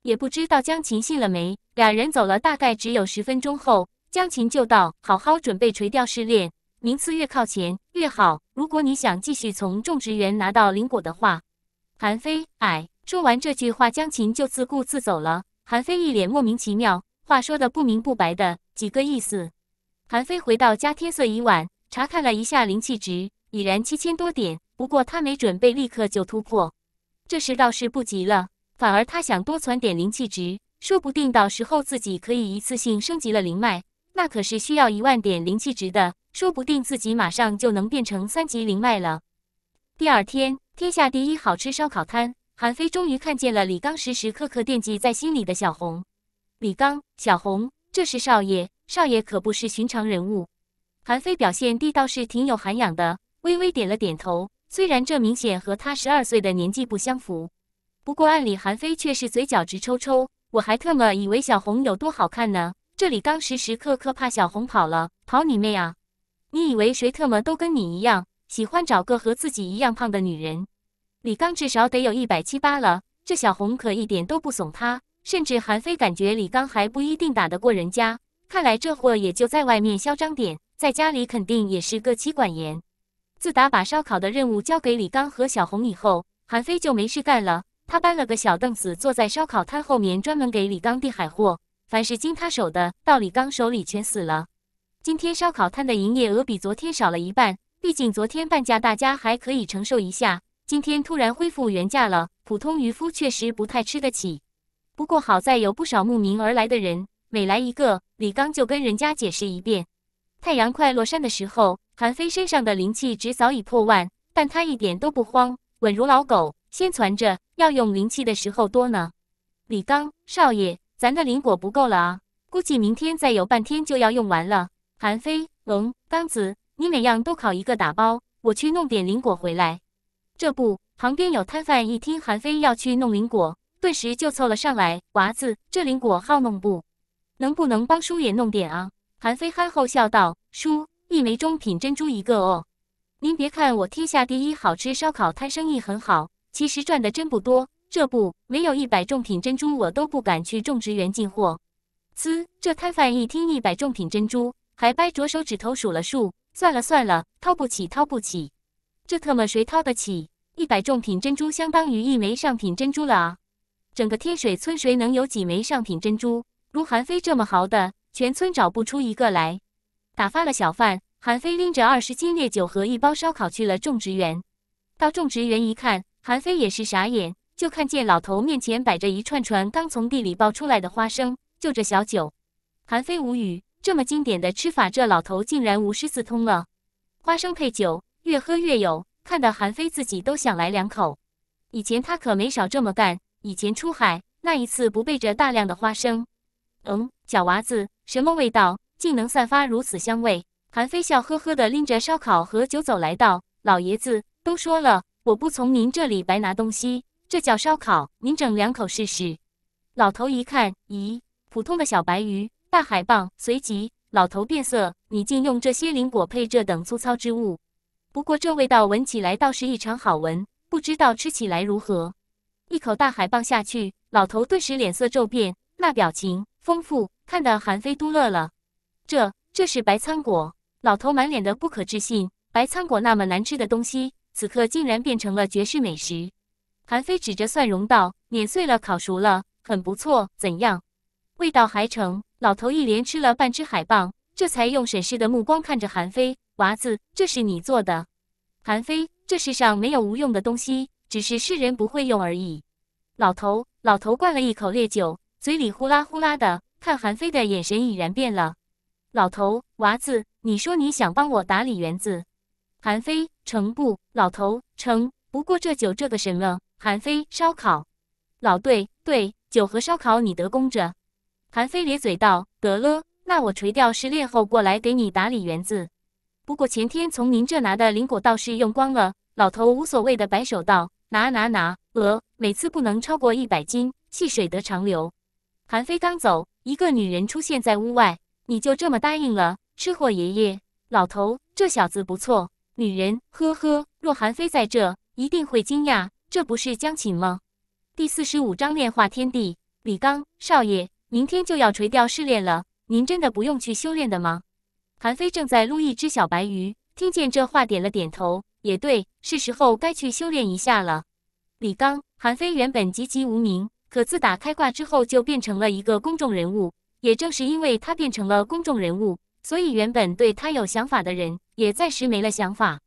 也不知道江琴信了没。两人走了大概只有十分钟后。江琴就道：“好好准备垂钓试练，名次越靠前越好。如果你想继续从种植园拿到灵果的话。”韩非，哎，说完这句话，江琴就自顾自走了。韩非一脸莫名其妙，话说的不明不白的几个意思。韩非回到家，天色已晚，查看了一下灵气值，已然七千多点。不过他没准备立刻就突破，这时倒是不急了，反而他想多攒点灵气值，说不定到时候自己可以一次性升级了灵脉。那可是需要一万点灵气值的，说不定自己马上就能变成三级灵脉了。第二天，天下第一好吃烧烤摊，韩非终于看见了李刚时时刻刻惦记在心里的小红。李刚，小红，这是少爷，少爷可不是寻常人物。韩非表现地倒是挺有涵养的，微微点了点头。虽然这明显和他十二岁的年纪不相符，不过按理韩非却是嘴角直抽抽。我还特么以为小红有多好看呢。这李刚时时刻刻怕小红跑了，跑你妹啊！你以为谁特么都跟你一样，喜欢找个和自己一样胖的女人？李刚至少得有一百七八了，这小红可一点都不怂他，甚至韩非感觉李刚还不一定打得过人家。看来这货也就在外面嚣张点，在家里肯定也是个妻管严。自打把烧烤的任务交给李刚和小红以后，韩非就没事干了。他搬了个小凳子坐在烧烤摊后面，专门给李刚递海货。凡是经他手的到李刚手里全死了。今天烧烤摊的营业额比昨天少了一半，毕竟昨天半价，大家还可以承受一下。今天突然恢复原价了，普通渔夫确实不太吃得起。不过好在有不少慕名而来的人，每来一个，李刚就跟人家解释一遍。太阳快落山的时候，韩非身上的灵气值早已破万，但他一点都不慌，稳如老狗，先攒着，要用灵气的时候多呢。李刚少爷。咱的灵果不够了啊，估计明天再有半天就要用完了。韩飞、龙刚子，你每样都烤一个打包，我去弄点灵果回来。这不，旁边有摊贩一听韩飞要去弄灵果，顿时就凑了上来：“娃子，这灵果好弄不？能不能帮叔也弄点啊？”韩飞憨厚笑道：“叔，一枚中品珍珠一个哦。您别看我天下第一好吃烧烤摊生意很好，其实赚的真不多。”这不，没有一百重品珍珠，我都不敢去种植园进货。呲！这摊贩一听一百重品珍珠，还掰着手指头数了数，算了算了，掏不起，掏不起。这特么谁掏得起？一百重品珍珠相当于一枚上品珍珠了啊！整个天水村谁能有几枚上品珍珠？如韩非这么豪的，全村找不出一个来。打发了小贩，韩非拎着二十斤烈酒和一包烧烤去了种植园。到种植园一看，韩非也是傻眼。就看见老头面前摆着一串串刚从地里爆出来的花生，就着小酒，韩非无语。这么经典的吃法，这老头竟然无师自通了。花生配酒，越喝越有，看得韩非自己都想来两口。以前他可没少这么干。以前出海那一次，不备着大量的花生？嗯，小娃子，什么味道？竟能散发如此香味？韩非笑呵呵地拎着烧烤和酒走来道：“老爷子都说了，我不从您这里白拿东西。”这叫烧烤，您整两口试试。老头一看，咦，普通的小白鱼、大海蚌。随即，老头变色，你竟用这些灵果配这等粗糙之物。不过这味道闻起来倒是异常好闻，不知道吃起来如何。一口大海蚌下去，老头顿时脸色骤变，那表情丰富，看得韩非都乐了。这，这是白仓果。老头满脸的不可置信，白仓果那么难吃的东西，此刻竟然变成了绝世美食。韩非指着蒜蓉道：“碾碎了，烤熟了，很不错。怎样？味道还成。”老头一连吃了半只海蚌，这才用审视的目光看着韩非：“娃子，这是你做的？”韩非：“这世上没有无用的东西，只是世人不会用而已。”老头，老头灌了一口烈酒，嘴里呼啦呼啦的，看韩非的眼神已然变了。老头，娃子，你说你想帮我打理园子？韩非：“成不？”老头：“成。不过这酒这个神了。”韩非烧烤，老对对酒和烧烤你得供着。韩非咧嘴道：“得了，那我垂钓失恋后过来给你打理园子。不过前天从您这拿的灵果倒是用光了。”老头无所谓的摆手道：“拿拿拿，呃，每次不能超过一百斤，细水得长流。”韩非刚走，一个女人出现在屋外。你就这么答应了，吃货爷爷。老头，这小子不错。女人，呵呵。若韩非在这，一定会惊讶。这不是江琴吗？第四十五章炼化天地。李刚少爷，明天就要垂钓试炼了，您真的不用去修炼的吗？韩非正在撸一只小白鱼，听见这话，点了点头。也对，是时候该去修炼一下了。李刚，韩非原本籍籍无名，可自打开挂之后，就变成了一个公众人物。也正是因为他变成了公众人物，所以原本对他有想法的人，也暂时没了想法。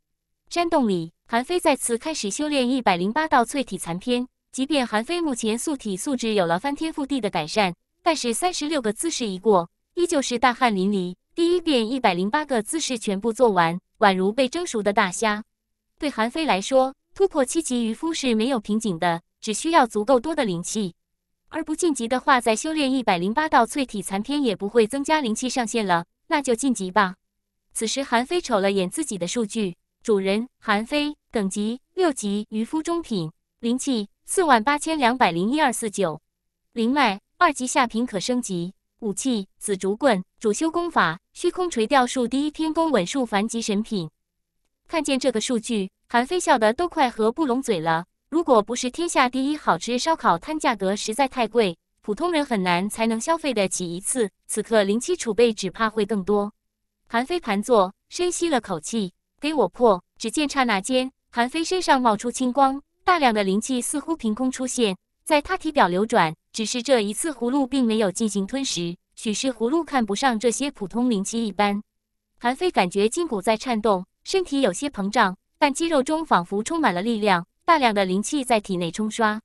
山洞里，韩非再次开始修炼一百零八道淬体残篇。即便韩非目前素体素质有了翻天覆地的改善，但是三十六个姿势一过，依旧是大汗淋漓。第一遍一百零八个姿势全部做完，宛如被蒸熟的大虾。对韩非来说，突破七级渔夫是没有瓶颈的，只需要足够多的灵气。而不晋级的话，再修炼一百零八道淬体残篇也不会增加灵气上限了。那就晋级吧。此时韩非瞅了眼自己的数据。主人韩非等级六级渔夫中品，灵气四万八千两百零一二四九，灵脉二级下品，可升级。武器紫竹棍，主修功法虚空垂钓术，第一天功稳术凡级神品。看见这个数据，韩非笑得都快合不拢嘴了。如果不是天下第一好吃烧烤摊价格实在太贵，普通人很难才能消费得起一次。此刻灵气储备只怕会更多。韩非盘坐，深吸了口气。给我破！只见刹那间，韩非身上冒出青光，大量的灵气似乎凭空出现在他体表流转。只是这一次，葫芦并没有进行吞食，许是葫芦看不上这些普通灵气一般。韩非感觉筋骨在颤动，身体有些膨胀，但肌肉中仿佛充满了力量，大量的灵气在体内冲刷。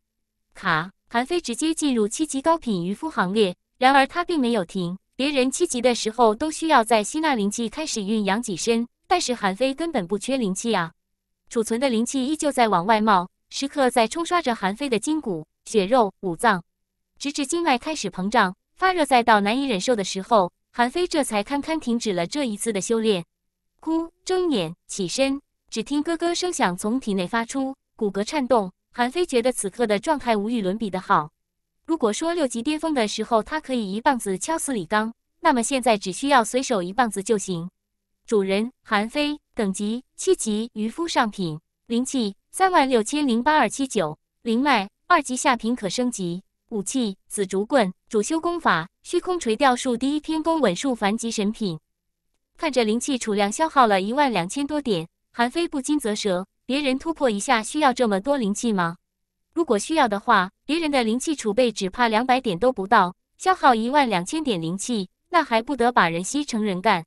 卡！韩非直接进入七级高品渔夫行列。然而他并没有停，别人七级的时候都需要在吸纳灵气开始运养己身。但是韩非根本不缺灵气啊，储存的灵气依旧在往外冒，时刻在冲刷着韩非的筋骨、血肉、五脏，直至经脉开始膨胀、发热，再到难以忍受的时候，韩非这才堪堪停止了这一次的修炼。孤睁眼，起身，只听咯咯声响从体内发出，骨骼颤动。韩非觉得此刻的状态无与伦比的好。如果说六级巅峰的时候他可以一棒子敲死李刚，那么现在只需要随手一棒子就行。主人韩非，等级七级渔夫上品，灵气三万六千零八二七九，灵脉二级下品，可升级。武器紫竹棍，主修功法虚空垂钓术第一篇，功稳术凡级神品。看着灵气储量消耗了一万两千多点，韩非不禁啧舌：别人突破一下需要这么多灵气吗？如果需要的话，别人的灵气储备只怕两百点都不到，消耗一万两千点灵气，那还不得把人吸成人干？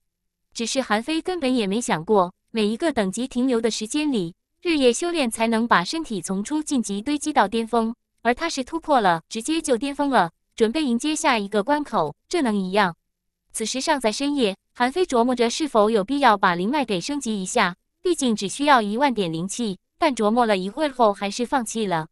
只是韩非根本也没想过，每一个等级停留的时间里，日夜修炼才能把身体从初晋级堆积到巅峰，而他是突破了，直接就巅峰了，准备迎接下一个关口，这能一样？此时尚在深夜，韩非琢磨着是否有必要把灵脉给升级一下，毕竟只需要一万点灵气，但琢磨了一会儿后，还是放弃了。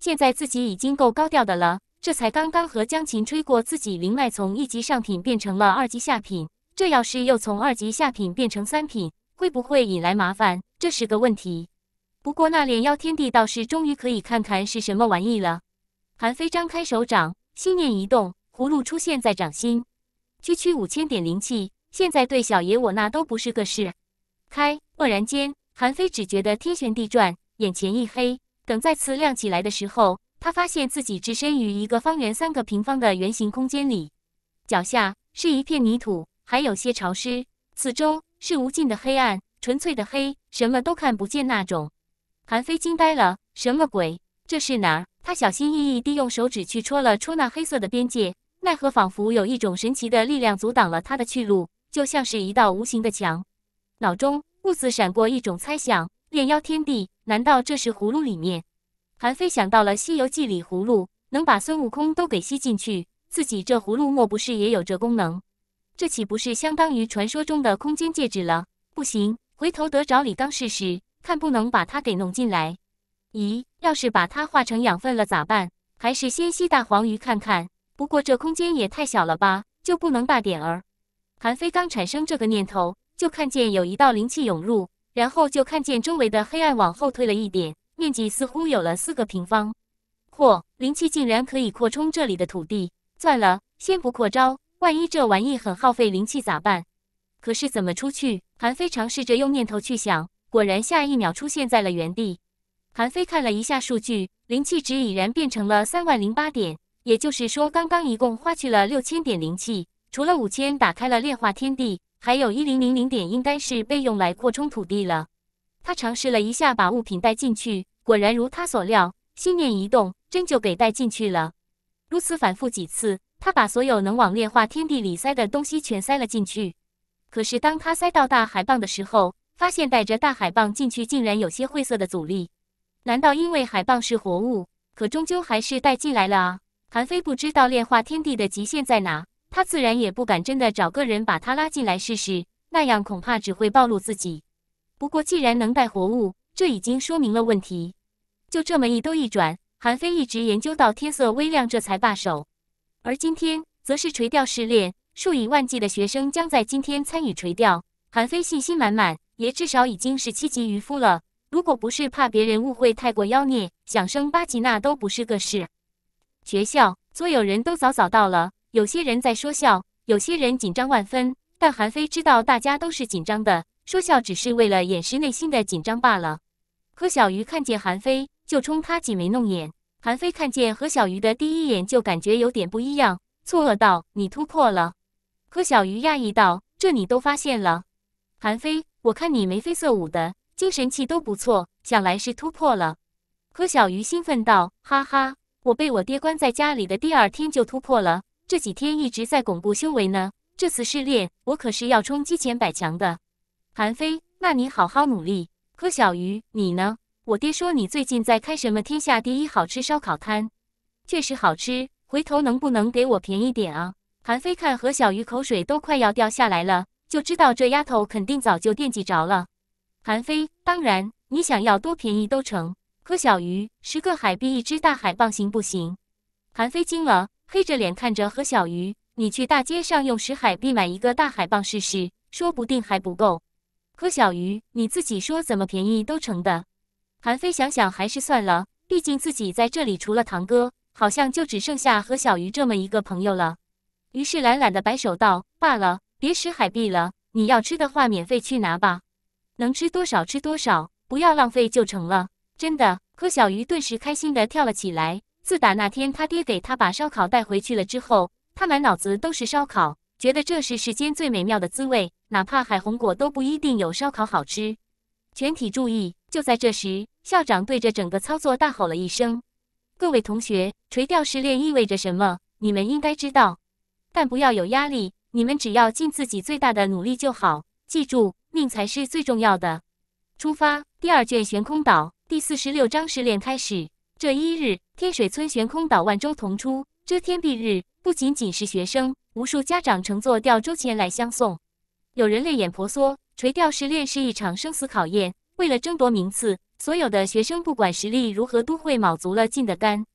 现在自己已经够高调的了，这才刚刚和江琴吹过，自己灵脉从一级上品变成了二级下品。这要是又从二级下品变成三品，会不会引来麻烦？这是个问题。不过那炼妖天地倒是终于可以看看是什么玩意了。韩非张开手掌，心念一动，葫芦出现在掌心。区区五千点灵气，现在对小爷我那都不是个事。开！蓦然间，韩非只觉得天旋地转，眼前一黑。等再次亮起来的时候，他发现自己置身于一个方圆三个平方的圆形空间里，脚下是一片泥土。还有些潮湿，四周是无尽的黑暗，纯粹的黑，什么都看不见那种。韩非惊呆了，什么鬼？这是哪儿？他小心翼翼地用手指去戳了戳那黑色的边界，奈何仿佛有一种神奇的力量阻挡了他的去路，就像是一道无形的墙。脑中兀自闪过一种猜想：炼妖天地，难道这是葫芦里面？韩非想到了《西游记》里葫芦能把孙悟空都给吸进去，自己这葫芦莫不是也有这功能？这岂不是相当于传说中的空间戒指了？不行，回头得找李刚试试，看不能把他给弄进来。咦，要是把它化成养分了咋办？还是先吸大黄鱼看看。不过这空间也太小了吧，就不能大点儿？韩飞刚产生这个念头，就看见有一道灵气涌入，然后就看见周围的黑暗往后退了一点，面积似乎有了四个平方。嚯，灵气竟然可以扩充这里的土地！算了，先不扩招。万一这玩意很耗费灵气，咋办？可是怎么出去？韩非尝试着用念头去想，果然下一秒出现在了原地。韩非看了一下数据，灵气值已然变成了三万零八点，也就是说，刚刚一共花去了六千点灵气，除了五千打开了炼化天地，还有一零零零点应该是被用来扩充土地了。他尝试了一下把物品带进去，果然如他所料，心念一动，真就给带进去了。如此反复几次。他把所有能往炼化天地里塞的东西全塞了进去，可是当他塞到大海蚌的时候，发现带着大海蚌进去竟然有些晦涩的阻力。难道因为海蚌是活物？可终究还是带进来了啊！韩非不知道炼化天地的极限在哪，他自然也不敢真的找个人把他拉进来试试，那样恐怕只会暴露自己。不过既然能带活物，这已经说明了问题。就这么一兜一转，韩非一直研究到天色微亮，这才罢手。而今天则是垂钓试炼，数以万计的学生将在今天参与垂钓。韩非信心满满，也至少已经是七级渔夫了。如果不是怕别人误会太过妖孽，想升八级那都不是个事。学校，所有人都早早到了，有些人在说笑，有些人紧张万分。但韩非知道大家都是紧张的，说笑只是为了掩饰内心的紧张罢了。柯小鱼看见韩非，就冲他挤眉弄眼。韩非看见何小鱼的第一眼就感觉有点不一样，错愕道：“你突破了？”何小鱼讶异道：“这你都发现了？”韩非，我看你眉飞色舞的，精神气都不错，想来是突破了。何小鱼兴奋道：“哈哈，我被我爹关在家里的第二天就突破了，这几天一直在巩固修为呢。这次试炼，我可是要冲击前百强的。”韩非，那你好好努力。何小鱼，你呢？我爹说你最近在开什么天下第一好吃烧烤摊，确实好吃，回头能不能给我便宜点啊？韩飞看何小鱼口水都快要掉下来了，就知道这丫头肯定早就惦记着了。韩飞，当然，你想要多便宜都成。何小鱼，十个海币一只大海蚌行不行？韩飞惊了，黑着脸看着何小鱼，你去大街上用十海币买一个大海蚌试试，说不定还不够。何小鱼，你自己说怎么便宜都成的。韩非想想还是算了，毕竟自己在这里除了堂哥，好像就只剩下和小鱼这么一个朋友了。于是懒懒的摆手道：“罢了，别拾海币了。你要吃的话，免费去拿吧，能吃多少吃多少，不要浪费就成了。”真的。可小鱼顿时开心的跳了起来。自打那天他爹给他把烧烤带回去了之后，他满脑子都是烧烤，觉得这是世间最美妙的滋味，哪怕海红果都不一定有烧烤好吃。全体注意！就在这时，校长对着整个操作大吼了一声：“各位同学，垂钓试炼意味着什么？你们应该知道，但不要有压力，你们只要尽自己最大的努力就好。记住，命才是最重要的。”出发，第二卷悬空岛第四十六章试炼开始。这一日，天水村悬空岛万舟同出，遮天蔽日。不仅仅是学生，无数家长乘坐吊舟前来相送，有人泪眼婆娑。垂钓试炼是一场生死考验。为了争夺名次，所有的学生不管实力如何，都会卯足了劲的干。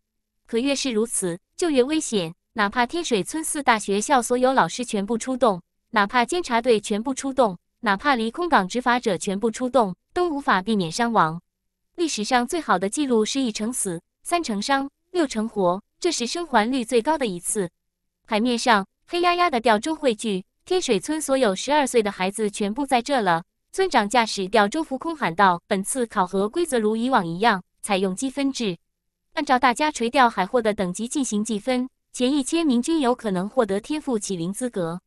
可越是如此，就越危险。哪怕天水村四大学校所有老师全部出动，哪怕监察队全部出动，哪怕离空港执法者全部出动，都无法避免伤亡。历史上最好的记录是一成死，三成伤，六成活，这是生还率最高的一次。海面上黑压压的钓舟汇聚。天水村所有十二岁的孩子全部在这了。村长驾驶吊舟浮空喊道：“本次考核规则如以往一样，采用积分制，按照大家垂钓海货的等级进行计分，前一千名均有可能获得天赋启灵资格。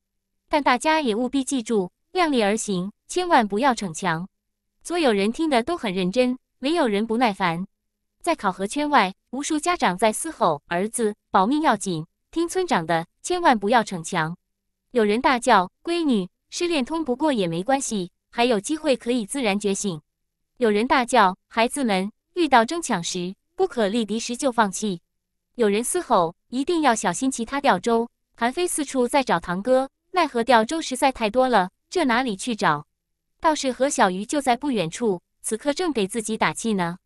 但大家也务必记住，量力而行，千万不要逞强。”所有人听得都很认真，没有人不耐烦。在考核圈外，无数家长在嘶吼：“儿子，保命要紧，听村长的，千万不要逞强。”有人大叫：“闺女，失恋通不过也没关系，还有机会可以自然觉醒。”有人大叫：“孩子们，遇到争抢时，不可力敌时就放弃。”有人嘶吼：“一定要小心其他钓周。韩非四处在找堂哥，奈何钓周实在太多了，这哪里去找？道士和小鱼就在不远处，此刻正给自己打气呢。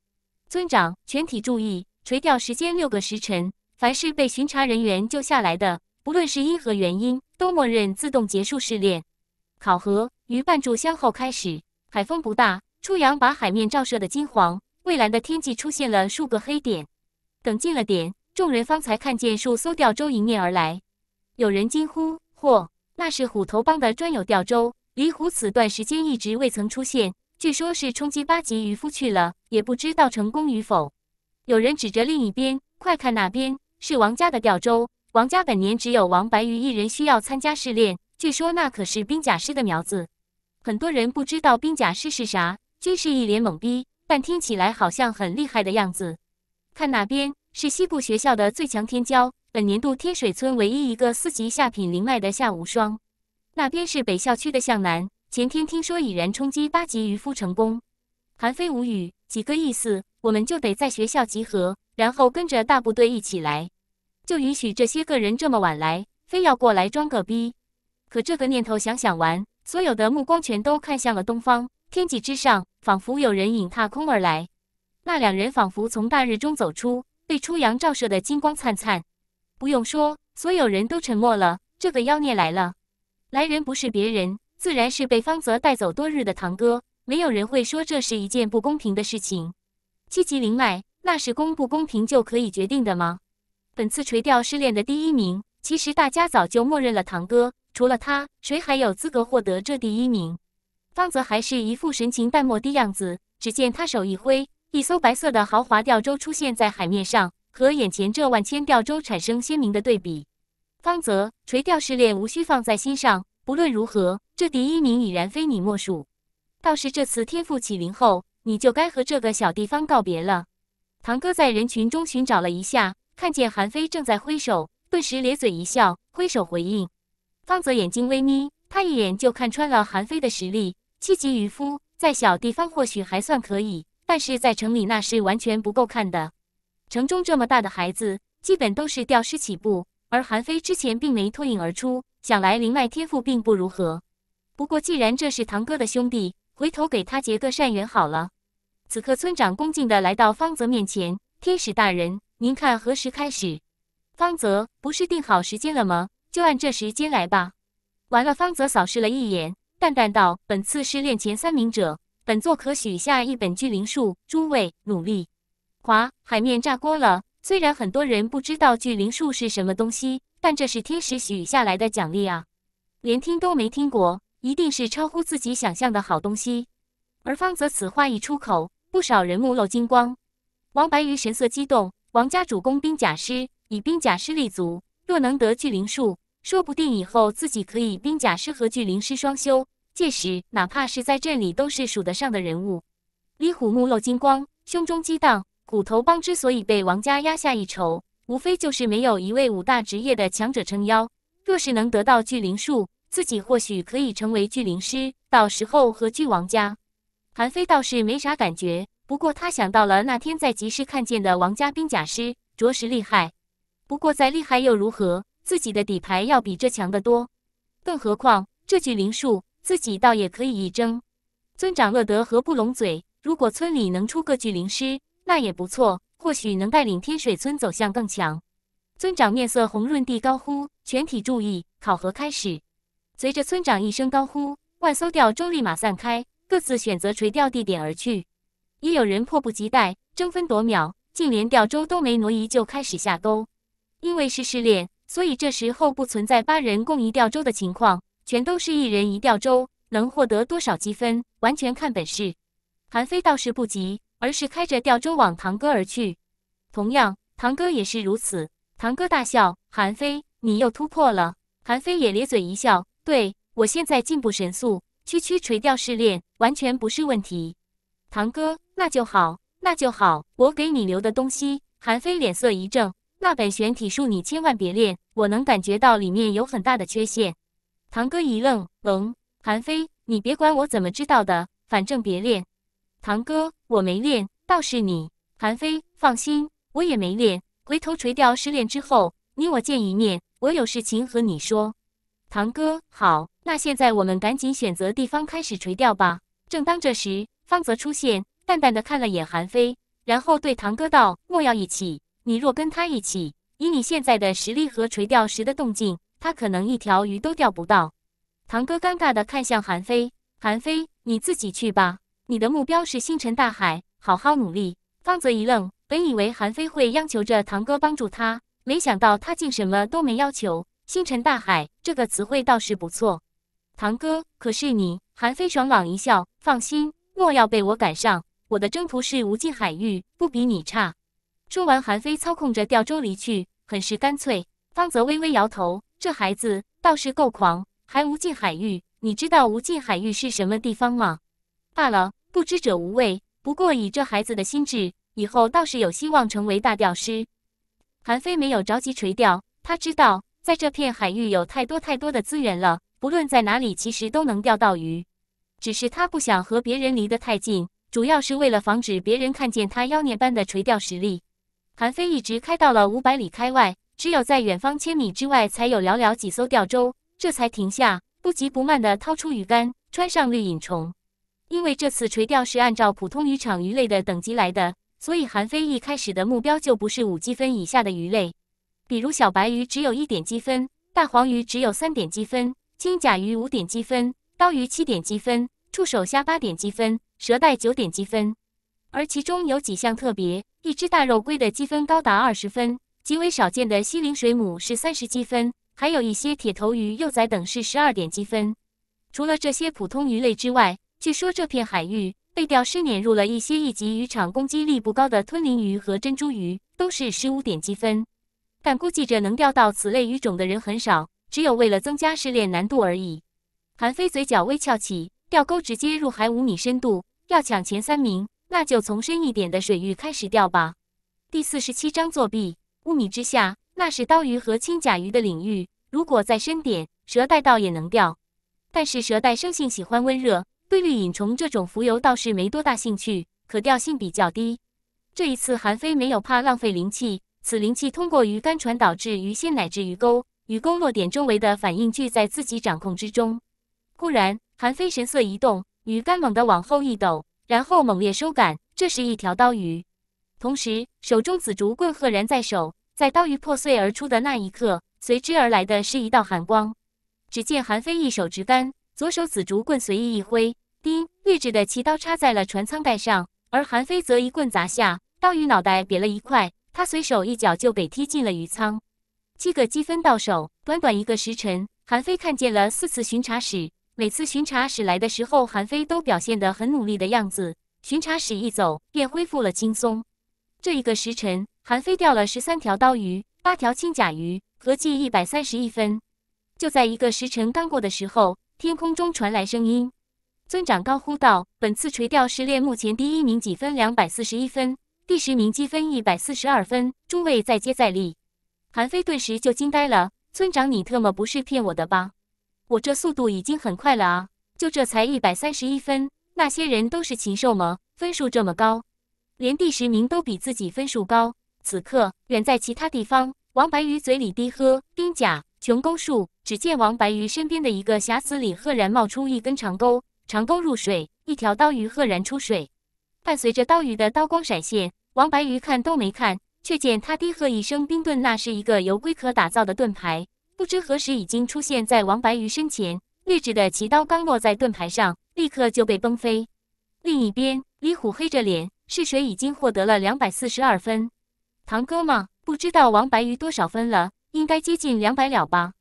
村长，全体注意，垂钓时间六个时辰，凡是被巡查人员救下来的。无论是因何原因，都默认自动结束试炼。考核于半炷香后开始。海风不大，初阳把海面照射的金黄，蔚蓝的天际出现了数个黑点。等近了点，众人方才看见数艘钓舟迎面而来。有人惊呼：“嚯，那是虎头帮的专有钓舟！李虎此段时间一直未曾出现，据说是冲击八级渔夫去了，也不知道成功与否。”有人指着另一边：“快看那边，是王家的钓舟。”王家本年只有王白鱼一人需要参加试炼，据说那可是兵甲师的苗子。很多人不知道兵甲师是啥，军事一脸懵逼，但听起来好像很厉害的样子。看那边，是西部学校的最强天骄，本年度天水村唯一一个四级下品灵脉的夏无双。那边是北校区的向南，前天听说已然冲击八级渔夫成功。韩非无语，几个意思？我们就得在学校集合，然后跟着大部队一起来。就允许这些个人这么晚来，非要过来装个逼。可这个念头想想完，所有的目光全都看向了东方天际之上，仿佛有人影踏空而来。那两人仿佛从大日中走出，被初阳照射的金光灿灿。不用说，所有人都沉默了。这个妖孽来了！来人不是别人，自然是被方泽带走多日的堂哥。没有人会说这是一件不公平的事情。七级灵脉，那是公不公平就可以决定的吗？本次垂钓试炼的第一名，其实大家早就默认了堂哥。除了他，谁还有资格获得这第一名？方泽还是一副神情淡漠的样子。只见他手一挥，一艘白色的豪华钓舟出现在海面上，和眼前这万千钓舟产生鲜明的对比。方泽，垂钓试炼无需放在心上。不论如何，这第一名已然非你莫属。倒是这次天赋启灵后，你就该和这个小地方告别了。堂哥在人群中寻找了一下。看见韩非正在挥手，顿时咧嘴一笑，挥手回应。方泽眼睛微眯，他一眼就看穿了韩非的实力。七级渔夫在小地方或许还算可以，但是在城里那是完全不够看的。城中这么大的孩子，基本都是吊师起步，而韩非之前并没脱颖而出，想来灵脉天赋并不如何。不过既然这是堂哥的兄弟，回头给他结个善缘好了。此刻，村长恭敬的来到方泽面前：“天使大人。”您看何时开始？方泽不是定好时间了吗？就按这时间来吧。完了，方泽扫视了一眼，淡淡道：“本次试炼前三名者，本座可许下一本聚灵术。诸位努力。”华海面炸锅了。虽然很多人不知道聚灵术是什么东西，但这是天使许下来的奖励啊，连听都没听过，一定是超乎自己想象的好东西。而方泽此话一出口，不少人目露金光。王白鱼神色激动。王家主攻兵甲师，以兵甲师立足。若能得聚灵术，说不定以后自己可以兵甲师和聚灵师双修。届时，哪怕是在这里，都是数得上的人物。李虎目露金光，胸中激荡。骨头帮之所以被王家压下一筹，无非就是没有一位五大职业的强者撑腰。若是能得到聚灵术，自己或许可以成为聚灵师。到时候和巨王家，韩非倒是没啥感觉。不过他想到了那天在集市看见的王家兵甲师，着实厉害。不过再厉害又如何？自己的底牌要比这强得多。更何况这聚灵术，自己倒也可以一争。村长乐得合不拢嘴。如果村里能出个聚灵师，那也不错。或许能带领天水村走向更强。村长面色红润地高呼：“全体注意，考核开始！”随着村长一声高呼，万艘钓舟立马散开，各自选择垂钓地点而去。也有人迫不及待，争分夺秒，竟连钓舟都没挪移就开始下钩。因为是试炼，所以这时候不存在八人共一钓舟的情况，全都是一人一钓舟。能获得多少积分，完全看本事。韩非倒是不急，而是开着钓舟往堂哥而去。同样，堂哥也是如此。堂哥大笑：“韩非，你又突破了。”韩非也咧嘴一笑：“对我现在进步神速，区区垂钓试炼完全不是问题。”堂哥。那就好，那就好。我给你留的东西。韩非脸色一正，那本玄体术你千万别练，我能感觉到里面有很大的缺陷。堂哥一愣，嗯，韩非，你别管我怎么知道的，反正别练。堂哥，我没练，倒是你，韩非，放心，我也没练。回头垂钓失恋之后，你我见一面，我有事情和你说。堂哥，好，那现在我们赶紧选择地方开始垂钓吧。正当这时，方泽出现。淡淡的看了眼韩非，然后对堂哥道：“莫要一起，你若跟他一起，以你现在的实力和垂钓时的动静，他可能一条鱼都钓不到。”堂哥尴尬的看向韩非，韩非，你自己去吧，你的目标是星辰大海，好好努力。方泽一愣，本以为韩非会央求着堂哥帮助他，没想到他竟什么都没要求。星辰大海这个词汇倒是不错。堂哥，可是你……韩非爽朗一笑，放心，莫要被我赶上。我的征途是无尽海域，不比你差。说完，韩非操控着钓舟离去，很是干脆。方泽微微摇头，这孩子倒是够狂，还无尽海域。你知道无尽海域是什么地方吗？罢了，不知者无畏。不过以这孩子的心智，以后倒是有希望成为大钓师。韩非没有着急垂钓，他知道在这片海域有太多太多的资源了，不论在哪里，其实都能钓到鱼。只是他不想和别人离得太近。主要是为了防止别人看见他妖孽般的垂钓实力，韩非一直开到了五百里开外，只有在远方千米之外才有寥寥几艘钓舟，这才停下，不急不慢的掏出鱼竿，穿上绿影虫。因为这次垂钓是按照普通渔场鱼类的等级来的，所以韩非一开始的目标就不是五积分以下的鱼类，比如小白鱼只有一点积分，大黄鱼只有三点积分，金甲鱼五点积分，刀鱼七点积分，触手虾八点积分。蛇带九点积分，而其中有几项特别，一只大肉龟的积分高达二十分，极为少见的西陵水母是三十积分，还有一些铁头鱼幼崽等是十二点积分。除了这些普通鱼类之外，据说这片海域被钓师碾入了一些一级渔场，攻击力不高的吞鳞鱼和珍珠鱼都是十五点积分，但估计着能钓到此类鱼种的人很少，只有为了增加试炼难度而已。韩非嘴角微翘起，钓钩直接入海五米深度。要抢前三名，那就从深一点的水域开始钓吧。第四十七章作弊，五米之下，那是刀鱼和青甲鱼的领域。如果再深点，蛇带倒也能钓，但是蛇带生性喜欢温热，对绿隐虫这种浮游倒是没多大兴趣，可钓性比较低。这一次，韩非没有怕浪费灵气，此灵气通过鱼竿传，导至鱼线乃至鱼钩、鱼钩落点周围的反应聚在自己掌控之中。忽然，韩非神色一动。鱼竿猛地往后一抖，然后猛烈收杆，这是一条刀鱼。同时，手中紫竹棍赫然在手。在刀鱼破碎而出的那一刻，随之而来的是一道寒光。只见韩非一手持竿，左手紫竹棍随意一挥，叮！劣质的齐刀插在了船舱盖上，而韩非则一棍砸下，刀鱼脑袋瘪了一块。他随手一脚就被踢进了鱼舱。七个积分到手，短短一个时辰，韩非看见了四次巡查使。每次巡查使来的时候，韩非都表现得很努力的样子。巡查使一走，便恢复了轻松。这一个时辰，韩非钓了十三条刀鱼，八条青甲鱼，合计一百三十一分。就在一个时辰刚过的时候，天空中传来声音，村长高呼道：“本次垂钓试炼，目前第一名几分？两百四十一分，第十名积分一百四十二分。诸位再接再厉。”韩非顿时就惊呆了：“村长，你特么不是骗我的吧？”我这速度已经很快了啊！就这才一百三十一分，那些人都是禽兽吗？分数这么高，连第十名都比自己分数高。此刻，远在其他地方，王白鱼嘴里低喝：“冰甲，穷钩术。”只见王白鱼身边的一个匣子里赫然冒出一根长钩，长钩入水，一条刀鱼赫然出水。伴随着刀鱼的刀光闪现，王白鱼看都没看，却见他低喝一声：“冰盾。”那是一个由龟壳打造的盾牌。不知何时已经出现在王白鱼身前，劣质的齐刀刚落在盾牌上，立刻就被崩飞。另一边，李虎黑着脸，是谁已经获得了两百四十二分？堂哥吗？不知道王白鱼多少分了，应该接近两百了吧？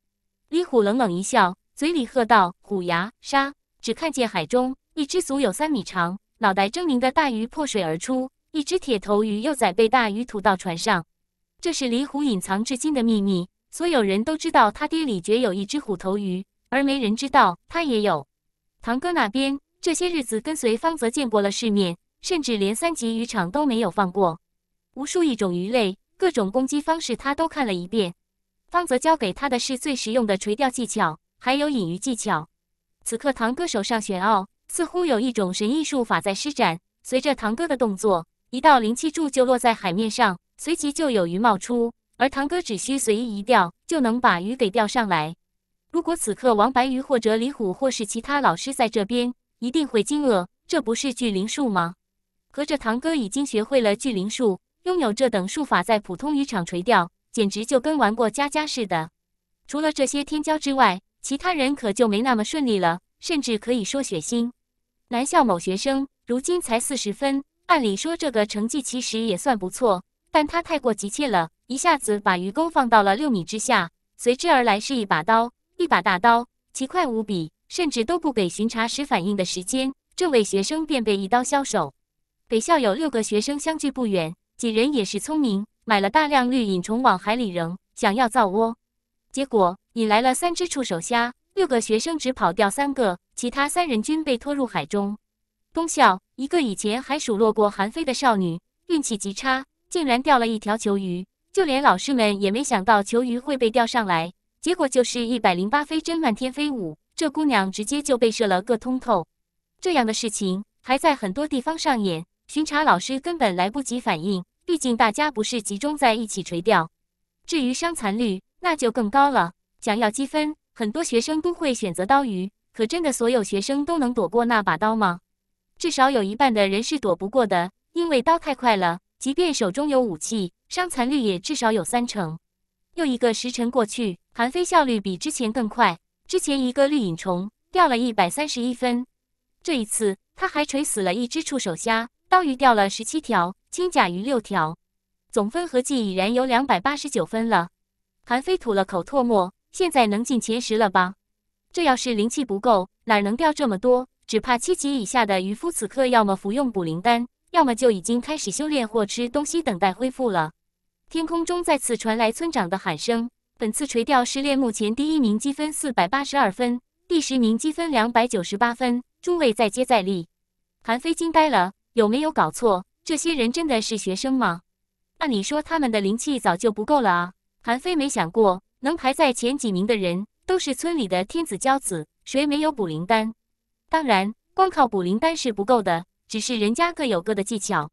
李虎冷冷一笑，嘴里喝道：“虎牙杀！”只看见海中一只足有三米长、脑袋狰狞的大鱼破水而出，一只铁头鱼幼崽被大鱼吐到船上。这是李虎隐藏至今的秘密。所有人都知道他爹李觉有一只虎头鱼，而没人知道他也有。堂哥那边这些日子跟随方泽见过了世面，甚至连三级渔场都没有放过。无数一种鱼类，各种攻击方式他都看了一遍。方泽教给他的是最实用的垂钓技巧，还有引鱼技巧。此刻堂哥手上玄奥，似乎有一种神异术法在施展。随着堂哥的动作，一道灵气柱就落在海面上，随即就有鱼冒出。而堂哥只需随意一钓，就能把鱼给钓上来。如果此刻王白鱼或者李虎或是其他老师在这边，一定会惊愕：这不是聚灵术吗？合着堂哥已经学会了聚灵术，拥有这等术法，在普通渔场垂钓，简直就跟玩过家家似的。除了这些天骄之外，其他人可就没那么顺利了，甚至可以说血腥。南校某学生如今才四十分，按理说这个成绩其实也算不错。但他太过急切了，一下子把鱼钩放到了六米之下，随之而来是一把刀，一把大刀，奇快无比，甚至都不给巡查时反应的时间。这位学生便被一刀削手。北校有六个学生相距不远，几人也是聪明，买了大量绿隐虫往海里扔，想要造窝，结果引来了三只触手虾。六个学生只跑掉三个，其他三人均被拖入海中。东校一个以前还数落过韩非的少女，运气极差。竟然钓了一条球鱼，就连老师们也没想到球鱼会被钓上来。结果就是一百零八飞针漫天飞舞，这姑娘直接就被射了个通透。这样的事情还在很多地方上演，巡查老师根本来不及反应。毕竟大家不是集中在一起垂钓。至于伤残率，那就更高了。想要积分，很多学生都会选择刀鱼。可真的所有学生都能躲过那把刀吗？至少有一半的人是躲不过的，因为刀太快了。即便手中有武器，伤残率也至少有三成。又一个时辰过去，韩非效率比之前更快。之前一个绿影虫掉了一百三十一分，这一次他还锤死了一只触手虾，刀鱼掉了十七条，金甲鱼六条，总分合计已然有两百八十九分了。韩非吐了口唾沫，现在能进前十了吧？这要是灵气不够，哪能掉这么多？只怕七级以下的渔夫此刻要么服用补灵丹。要么就已经开始修炼或吃东西等待恢复了。天空中再次传来村长的喊声：“本次垂钓试炼，目前第一名积分四百八十二分，第十名积分两百九十八分。诸位再接再厉！”韩非惊呆了，有没有搞错？这些人真的是学生吗？按理说他们的灵气早就不够了啊！韩非没想过，能排在前几名的人都是村里的天子骄子，谁没有补灵丹？当然，光靠补灵丹是不够的。只是人家各有各的技巧，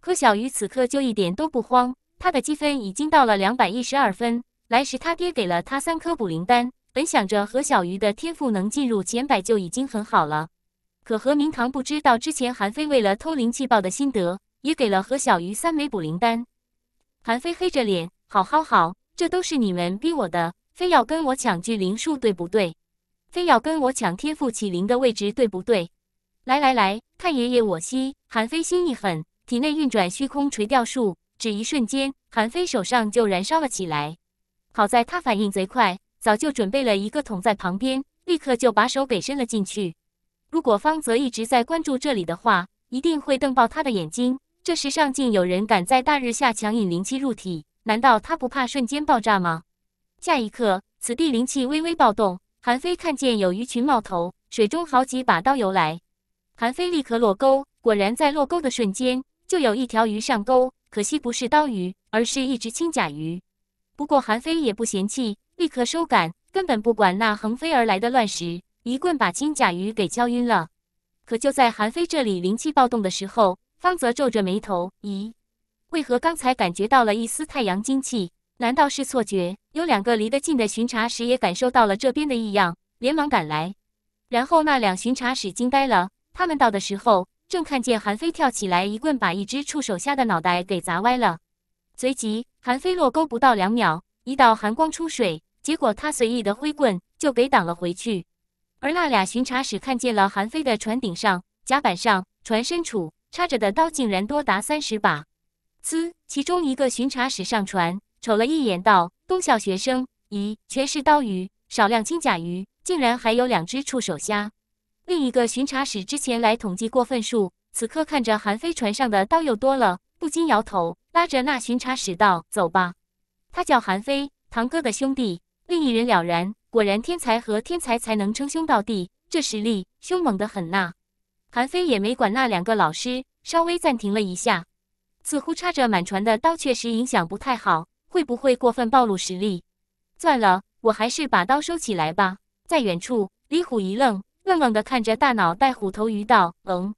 柯小鱼此刻就一点都不慌。他的积分已经到了两百一十二分。来时他爹给了他三颗补灵丹，本想着何小鱼的天赋能进入前百就已经很好了。可何明堂不知道之前韩非为了偷灵气爆的心得，也给了何小鱼三枚补灵丹。韩非黑着脸：“好好好，这都是你们逼我的，非要跟我抢聚灵术对不对？非要跟我抢天赋起灵的位置对不对？”来来来，看爷爷，我吸！韩非心一狠，体内运转虚空垂钓术。只一瞬间，韩非手上就燃烧了起来。好在他反应贼快，早就准备了一个桶在旁边，立刻就把手给伸了进去。如果方泽一直在关注这里的话，一定会瞪爆他的眼睛。这时，上竟有人敢在大日下强引灵气入体？难道他不怕瞬间爆炸吗？下一刻，此地灵气微微暴动，韩非看见有鱼群冒头，水中好几把刀游来。韩非立刻落钩，果然在落钩的瞬间就有一条鱼上钩，可惜不是刀鱼，而是一只青甲鱼。不过韩非也不嫌弃，立刻收杆，根本不管那横飞而来的乱石，一棍把青甲鱼给敲晕了。可就在韩非这里灵气暴动的时候，方泽皱着眉头：“咦，为何刚才感觉到了一丝太阳精气？难道是错觉？”有两个离得近的巡查使也感受到了这边的异样，连忙赶来。然后那两巡查使惊呆了。他们到的时候，正看见韩非跳起来，一棍把一只触手虾的脑袋给砸歪了。随即，韩非落钩不到两秒，一道寒光出水，结果他随意的挥棍就给挡了回去。而那俩巡查使看见了韩非的船顶上、甲板上、船身处插着的刀，竟然多达三十把。呲，其中一个巡查使上船瞅了一眼，道：“东校学生，咦，全是刀鱼，少量金甲鱼，竟然还有两只触手虾。”另一个巡查使之前来统计过份数，此刻看着韩非船上的刀又多了，不禁摇头，拉着那巡查使道：“走吧。”他叫韩非，堂哥的兄弟。另一人了然，果然天才和天才才能称兄道弟，这实力凶猛的很呐。韩非也没管那两个老师，稍微暂停了一下，似乎插着满船的刀确实影响不太好，会不会过分暴露实力？算了，我还是把刀收起来吧。在远处，李虎一愣。愣愣地看着大脑袋虎头鱼道：“嗯，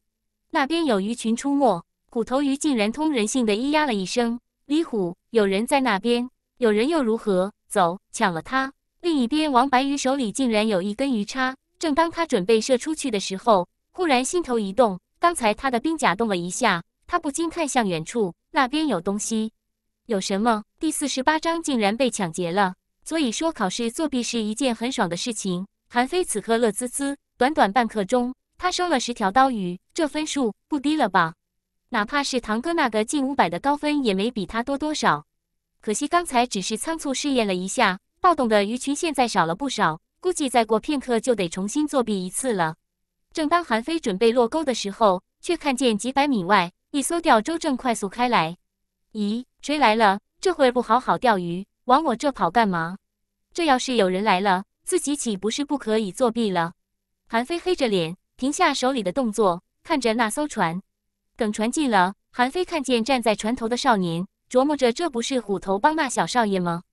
那边有鱼群出没。”虎头鱼竟然通人性的咿呀了一声：“李虎，有人在那边。有人又如何？走，抢了他！”另一边，王白鱼手里竟然有一根鱼叉。正当他准备射出去的时候，忽然心头一动，刚才他的冰甲动了一下，他不禁看向远处，那边有东西。有什么？第四十八章竟然被抢劫了。所以说，考试作弊是一件很爽的事情。韩非此刻乐滋滋。短短半刻钟，他收了十条刀鱼，这分数不低了吧？哪怕是堂哥那个近五百的高分，也没比他多多少。可惜刚才只是仓促试验了一下，暴动的鱼群现在少了不少，估计再过片刻就得重新作弊一次了。正当韩飞准备落钩的时候，却看见几百米外一艘钓舟正快速开来。咦，谁来了？这会儿不好好钓鱼，往我这跑干嘛？这要是有人来了，自己岂不是不可以作弊了？韩飞黑着脸停下手里的动作，看着那艘船。等船近了，韩飞看见站在船头的少年，琢磨着这不是虎头帮那小少爷吗？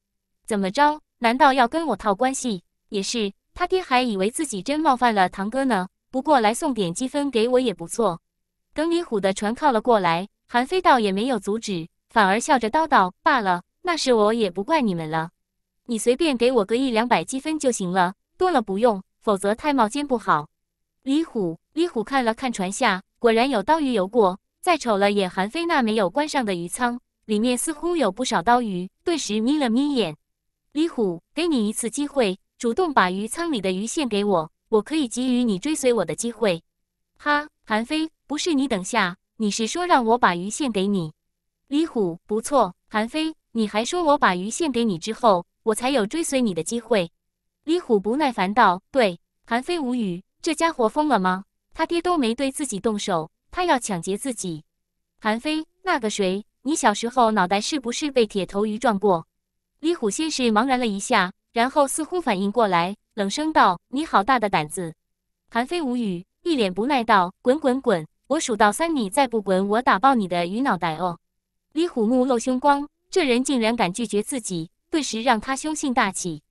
怎么着？难道要跟我套关系？也是，他爹还以为自己真冒犯了堂哥呢。不过来送点积分给我也不错。等李虎的船靠了过来，韩飞倒也没有阻止，反而笑着叨叨：“罢了，那是我也不怪你们了。你随便给我个一两百积分就行了，多了不用。”否则太冒尖不好。李虎，李虎看了看船下，果然有刀鱼游过。再瞅了眼韩非那没有关上的鱼舱，里面似乎有不少刀鱼，顿时眯了眯眼。李虎，给你一次机会，主动把鱼舱里的鱼线给我，我可以给予你追随我的机会。哈，韩非，不是你等下，你是说让我把鱼线给你？李虎，不错。韩非，你还说我把鱼线给你之后，我才有追随你的机会。李虎不耐烦道：“对，韩非无语，这家伙疯了吗？他爹都没对自己动手，他要抢劫自己？”韩非，那个谁，你小时候脑袋是不是被铁头鱼撞过？李虎先是茫然了一下，然后似乎反应过来，冷声道：“你好大的胆子！”韩非无语，一脸不耐道：“滚滚滚，我数到三，你再不滚，我打爆你的鱼脑袋哦！”李虎目露凶光，这人竟然敢拒绝自己，顿时让他凶性大起。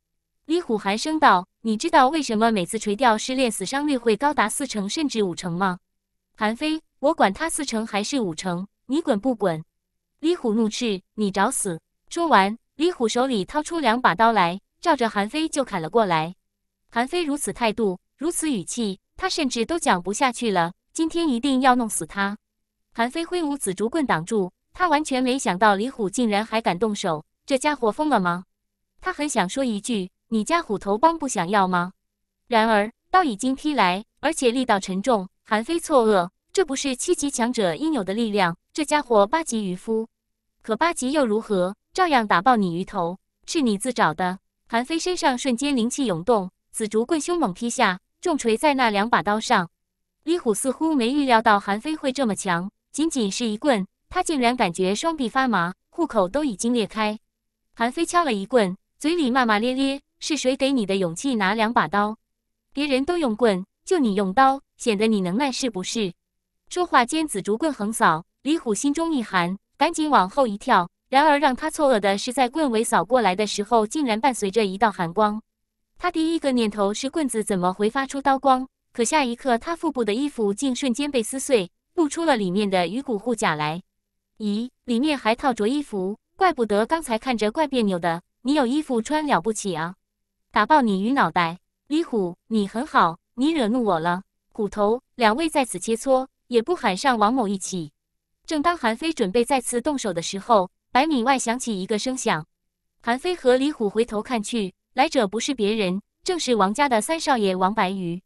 李虎寒声道：“你知道为什么每次垂钓失恋死伤率会高达四成甚至五成吗？”韩飞，我管他四成还是五成，你滚不滚？”李虎怒斥：“你找死！”说完，李虎手里掏出两把刀来，照着韩飞就砍了过来。韩飞如此态度，如此语气，他甚至都讲不下去了。今天一定要弄死他！韩飞挥舞紫竹棍挡住，他完全没想到李虎竟然还敢动手，这家伙疯了吗？他很想说一句。你家虎头帮不想要吗？然而刀已经劈来，而且力道沉重。韩非错愕，这不是七级强者应有的力量。这家伙八级渔夫，可八级又如何？照样打爆你鱼头，是你自找的。韩非身上瞬间灵气涌动，紫竹棍凶猛劈下，重锤在那两把刀上。李虎似乎没预料到韩非会这么强，仅仅是一棍，他竟然感觉双臂发麻，户口都已经裂开。韩非敲了一棍，嘴里骂骂咧咧。是谁给你的勇气拿两把刀？别人都用棍，就你用刀，显得你能耐是不是？说话间，紫竹棍横扫，李虎心中一寒，赶紧往后一跳。然而让他错愕的是，在棍尾扫过来的时候，竟然伴随着一道寒光。他第一个念头是棍子怎么会发出刀光？可下一刻，他腹部的衣服竟瞬间被撕碎，露出了里面的鱼骨护甲来。咦，里面还套着衣服，怪不得刚才看着怪别扭的。你有衣服穿了不起啊？打爆你鱼脑袋！李虎，你很好，你惹怒我了。虎头，两位在此切磋，也不喊上王某一起。正当韩非准备再次动手的时候，百米外响起一个声响。韩非和李虎回头看去，来者不是别人，正是王家的三少爷王白羽。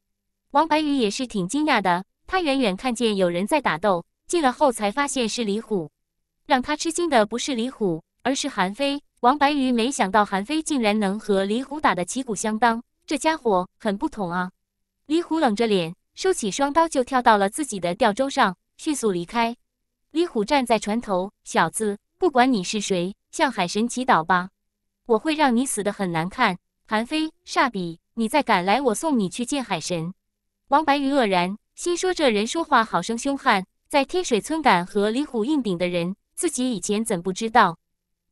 王白羽也是挺惊讶的，他远远看见有人在打斗，进了后才发现是李虎。让他吃惊的不是李虎，而是韩非。王白鱼没想到韩非竟然能和李虎打得旗鼓相当，这家伙很不同啊！李虎冷着脸，收起双刀，就跳到了自己的钓舟上，迅速离开。李虎站在船头，小子，不管你是谁，向海神祈祷吧，我会让你死得很难看！韩非，煞笔，你再敢来，我送你去见海神！王白鱼愕然，心说这人说话好生凶悍，在天水村敢和李虎硬顶的人，自己以前怎不知道？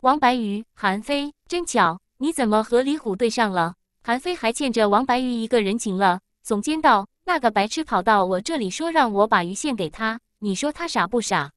王白鱼，韩非，真巧，你怎么和李虎对上了？韩非还欠着王白鱼一个人情了。耸肩道：“那个白痴跑到我这里，说让我把鱼献给他，你说他傻不傻？”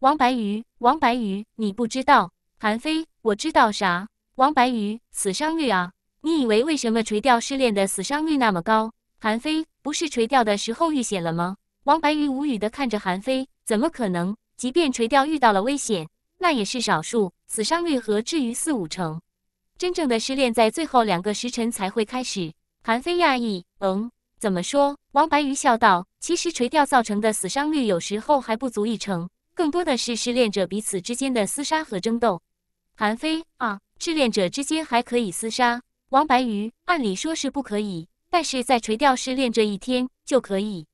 王白鱼，王白鱼，你不知道？韩非，我知道啥？王白鱼，死伤率啊？你以为为什么垂钓失恋的死伤率那么高？韩非不是垂钓的时候遇险了吗？王白鱼无语的看着韩非，怎么可能？即便垂钓遇到了危险，那也是少数。死伤率和至于四五成，真正的失恋在最后两个时辰才会开始。韩非讶异，嗯，怎么说？王白鱼笑道：“其实垂钓造成的死伤率有时候还不足一成，更多的是失恋者彼此之间的厮杀和争斗。”韩非，啊，失恋者之间还可以厮杀？王白鱼，按理说是不可以，但是在垂钓失恋这一天就可以，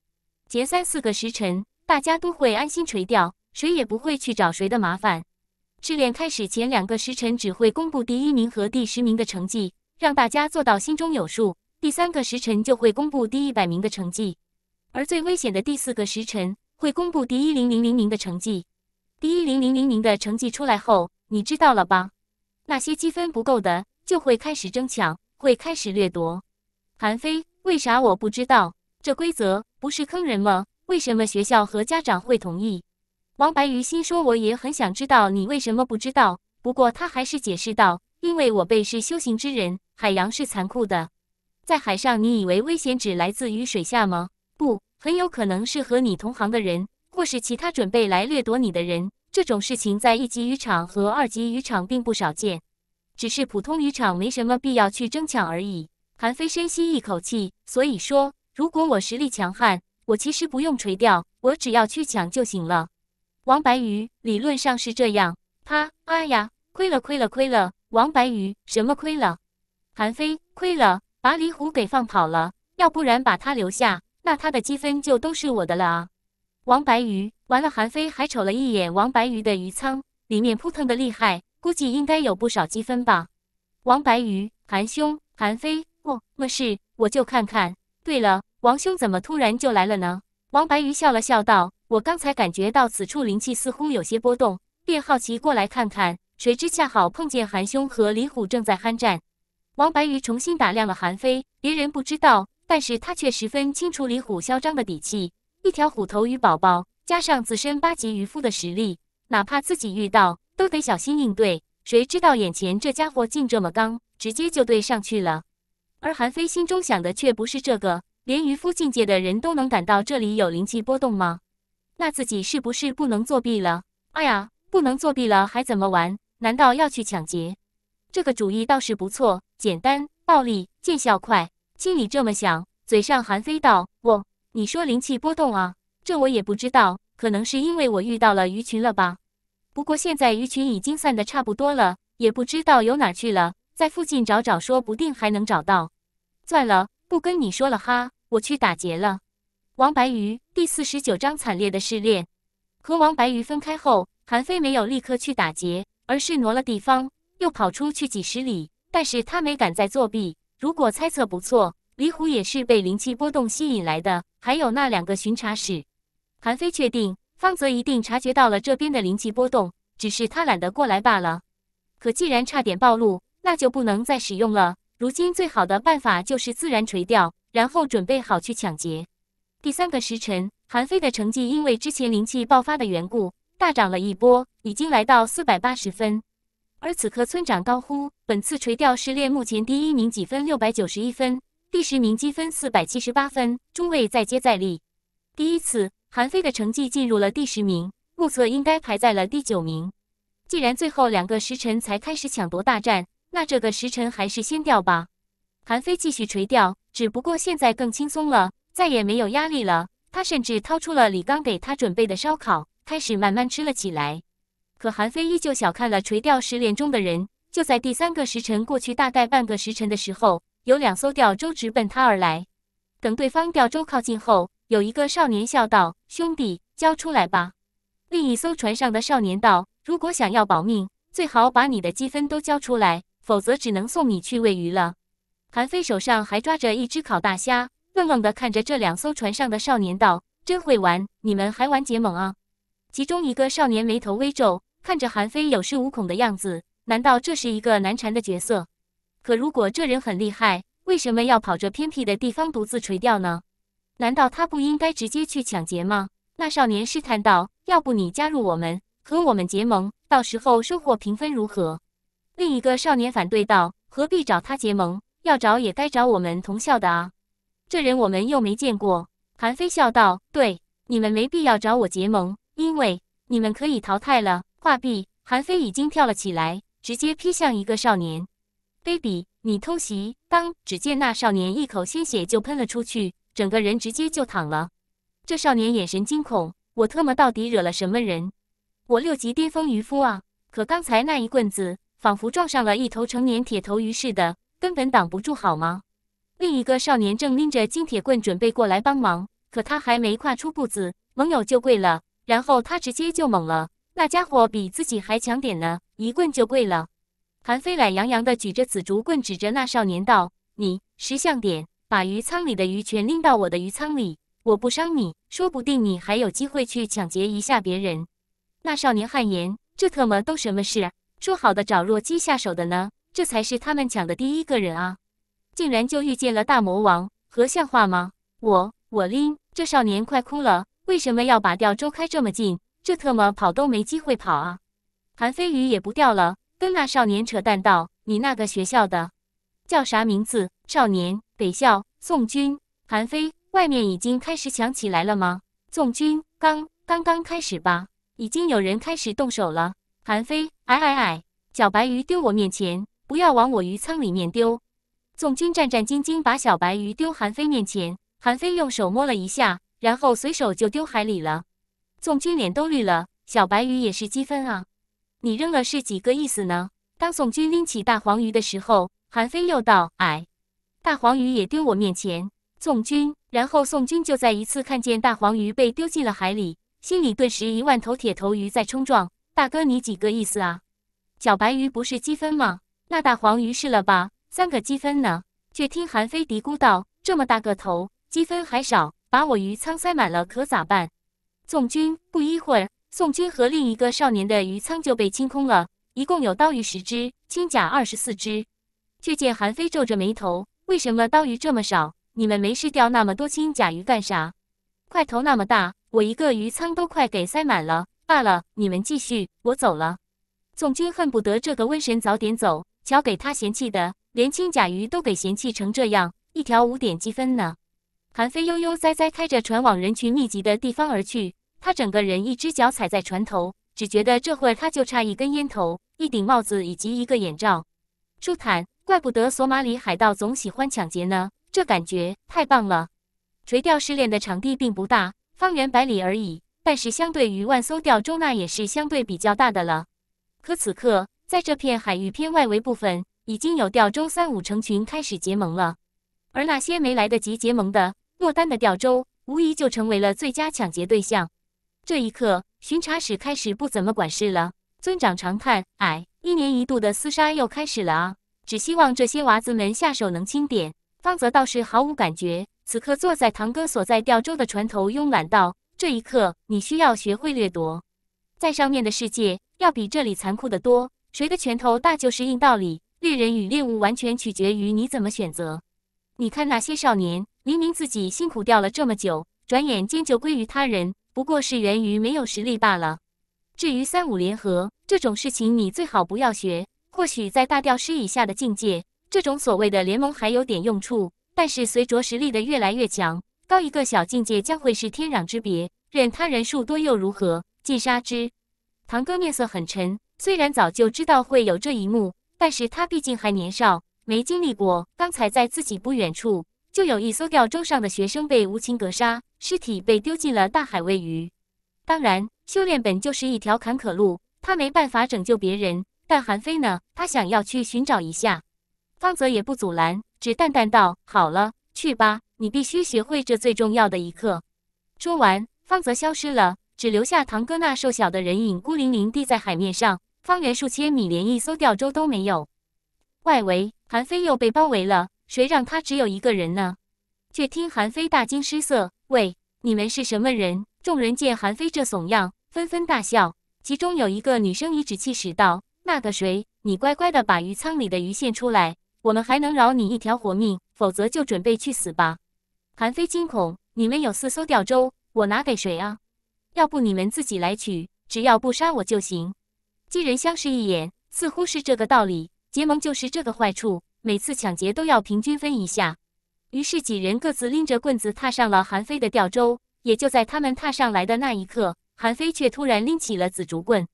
节三四个时辰，大家都会安心垂钓，谁也不会去找谁的麻烦。试炼开始前两个时辰只会公布第一名和第十名的成绩，让大家做到心中有数。第三个时辰就会公布第一百名的成绩，而最危险的第四个时辰会公布第一零零零名的成绩。第一零零零名的成绩出来后，你知道了吧？那些积分不够的就会开始争抢，会开始掠夺。韩非，为啥我不知道这规则不是坑人吗？为什么学校和家长会同意？王白鱼心说：“我也很想知道你为什么不知道。”不过他还是解释道：“因为我辈是修行之人，海洋是残酷的，在海上，你以为危险只来自于水下吗？不，很有可能是和你同行的人，或是其他准备来掠夺你的人。这种事情在一级渔场和二级渔场并不少见，只是普通渔场没什么必要去争抢而已。”韩非深吸一口气，所以说，如果我实力强悍，我其实不用垂钓，我只要去抢就行了。王白鱼理论上是这样。他啊呀，亏了亏了亏了！王白鱼，什么亏了？韩非，亏了，把李虎给放跑了，要不然把他留下，那他的积分就都是我的了啊！王白鱼，完了。韩非还瞅了一眼王白鱼的鱼仓，里面扑腾的厉害，估计应该有不少积分吧。王白鱼，韩兄，韩非，不，没事，我就看看。对了，王兄怎么突然就来了呢？王白鱼笑了笑道。我刚才感觉到此处灵气似乎有些波动，便好奇过来看看，谁知恰好碰见韩兄和李虎正在酣战。王白鱼重新打量了韩非，别人不知道，但是他却十分清楚李虎嚣张的底气。一条虎头鱼宝宝，加上自身八级渔夫的实力，哪怕自己遇到，都得小心应对。谁知道眼前这家伙竟这么刚，直接就对上去了。而韩非心中想的却不是这个，连渔夫境界的人都能感到这里有灵气波动吗？那自己是不是不能作弊了？哎呀，不能作弊了还怎么玩？难道要去抢劫？这个主意倒是不错，简单、暴力、见效快。心里这么想，嘴上含飞道：“我，你说灵气波动啊？这我也不知道，可能是因为我遇到了鱼群了吧？不过现在鱼群已经散得差不多了，也不知道游哪去了，在附近找找，说不定还能找到。算了，不跟你说了哈，我去打劫了。”王白鱼第四十九章惨烈的试炼。和王白鱼分开后，韩非没有立刻去打劫，而是挪了地方，又跑出去几十里。但是他没敢再作弊。如果猜测不错，李虎也是被灵气波动吸引来的。还有那两个巡查使，韩非确定方泽一定察觉到了这边的灵气波动，只是他懒得过来罢了。可既然差点暴露，那就不能再使用了。如今最好的办法就是自然垂钓，然后准备好去抢劫。第三个时辰，韩非的成绩因为之前灵气爆发的缘故大涨了一波，已经来到四百八十分。而此刻，村长高呼：“本次垂钓试炼，目前第一名积分六百九十一分，第十名积分四百七十八分，诸位再接再厉。”第一次，韩非的成绩进入了第十名，目测应该排在了第九名。既然最后两个时辰才开始抢夺大战，那这个时辰还是先钓吧。韩非继续垂钓，只不过现在更轻松了。再也没有压力了，他甚至掏出了李刚给他准备的烧烤，开始慢慢吃了起来。可韩非依旧小看了垂钓十连中的人。就在第三个时辰过去大概半个时辰的时候，有两艘钓舟直奔他而来。等对方钓舟靠近后，有一个少年笑道：“兄弟，交出来吧。”另一艘船上的少年道：“如果想要保命，最好把你的积分都交出来，否则只能送你去喂鱼了。”韩非手上还抓着一只烤大虾。愣愣地看着这两艘船上的少年道：“真会玩，你们还玩结盟啊？”其中一个少年眉头微皱，看着韩非有恃无恐的样子，难道这是一个难缠的角色？可如果这人很厉害，为什么要跑这偏僻的地方独自垂钓呢？难道他不应该直接去抢劫吗？那少年试探道：“要不你加入我们，和我们结盟，到时候收获平分如何？”另一个少年反对道：“何必找他结盟？要找也该找我们同校的啊。”这人我们又没见过，韩非笑道：“对，你们没必要找我结盟，因为你们可以淘汰了。”话壁，韩非已经跳了起来，直接劈向一个少年。baby，你偷袭！当，只见那少年一口鲜血就喷了出去，整个人直接就躺了。这少年眼神惊恐：“我特么到底惹了什么人？我六级巅峰渔夫啊！可刚才那一棍子，仿佛撞上了一头成年铁头鱼似的，根本挡不住，好吗？”另一个少年正拎着金铁棍准备过来帮忙，可他还没跨出步子，盟友就跪了。然后他直接就懵了，那家伙比自己还强点呢，一棍就跪了。韩飞懒洋洋地举着紫竹棍，指着那少年道：“你识相点，把鱼舱里的鱼全拎到我的鱼舱里，我不伤你，说不定你还有机会去抢劫一下别人。”那少年汗颜，这特么都什么事？说好的找弱鸡下手的呢？这才是他们抢的第一个人啊！竟然就遇见了大魔王，和像话吗？我我拎这少年快哭了。为什么要把钓舟开这么近？这特么跑都没机会跑啊！韩飞鱼也不钓了，跟那少年扯淡道：“你那个学校的叫啥名字？”少年北校。宋军韩飞，外面已经开始抢起来了吗？宋军刚刚刚开始吧，已经有人开始动手了。韩飞，矮矮矮，小白鱼丢我面前，不要往我鱼仓里面丢。宋军战战兢兢把小白鱼丢韩非面前，韩非用手摸了一下，然后随手就丢海里了。宋军脸都绿了，小白鱼也是积分啊，你扔了是几个意思呢？当宋军拎起大黄鱼的时候，韩非又道：“哎，大黄鱼也丢我面前，宋军。”然后宋军就再一次看见大黄鱼被丢进了海里，心里顿时一万头铁头鱼在冲撞。大哥，你几个意思啊？小白鱼不是积分吗？那大黄鱼是了吧？三个积分呢？却听韩非嘀咕道：“这么大个头，积分还少，把我鱼仓塞满了，可咋办？”宋军不一会儿，宋军和另一个少年的鱼仓就被清空了，一共有刀鱼十只，青甲二十四只。却见韩非皱着眉头：“为什么刀鱼这么少？你们没事钓那么多青甲鱼干啥？块头那么大，我一个鱼仓都快给塞满了。罢了，你们继续，我走了。”宋军恨不得这个瘟神早点走，瞧给他嫌弃的。连青甲鱼都给嫌弃成这样，一条五点积分呢。韩飞悠悠哉哉开着船往人群密集的地方而去，他整个人一只脚踩在船头，只觉得这会儿他就差一根烟头、一顶帽子以及一个眼罩，舒坦。怪不得索马里海盗总喜欢抢劫呢，这感觉太棒了。垂钓试炼的场地并不大，方圆百里而已，但是相对于万艘钓中那也是相对比较大的了。可此刻在这片海域偏外围部分。已经有钓舟三五成群开始结盟了，而那些没来得及结盟的落单的钓舟，无疑就成为了最佳抢劫对象。这一刻，巡查使开始不怎么管事了。尊长长叹：“哎，一年一度的厮杀又开始了啊！只希望这些娃子们下手能轻点。”方泽倒是毫无感觉，此刻坐在堂哥所在钓舟的船头，慵懒道：“这一刻，你需要学会掠夺，在上面的世界要比这里残酷得多，谁的拳头大就是硬道理。”猎人与猎物完全取决于你怎么选择。你看那些少年，明明自己辛苦钓了这么久，转眼间就归于他人，不过是源于没有实力罢了。至于三五联合这种事情，你最好不要学。或许在大钓师以下的境界，这种所谓的联盟还有点用处，但是随着实力的越来越强，高一个小境界将会是天壤之别。任他人数多又如何？尽杀之！堂哥面色很沉，虽然早就知道会有这一幕。但是他毕竟还年少，没经历过。刚才在自己不远处，就有一艘吊舟上的学生被无情格杀，尸体被丢进了大海喂鱼。当然，修炼本就是一条坎坷路，他没办法拯救别人。但韩非呢？他想要去寻找一下。方泽也不阻拦，只淡淡道：“好了，去吧。你必须学会这最重要的一课。”说完，方泽消失了，只留下堂哥那瘦小的人影孤零零地在海面上。方圆数千米，连一艘吊舟都没有。外围，韩非又被包围了。谁让他只有一个人呢？却听韩非大惊失色：“喂，你们是什么人？”众人见韩非这怂样，纷纷大笑。其中有一个女生颐指气使道：“那个谁，你乖乖的把鱼舱里的鱼线出来，我们还能饶你一条活命。否则就准备去死吧。”韩非惊恐：“你们有四艘吊舟，我拿给谁啊？要不你们自己来取，只要不杀我就行。”几人相视一眼，似乎是这个道理。结盟就是这个坏处，每次抢劫都要平均分一下。于是几人各自拎着棍子踏上了韩飞的吊舟。也就在他们踏上来的那一刻，韩飞却突然拎起了紫竹棍。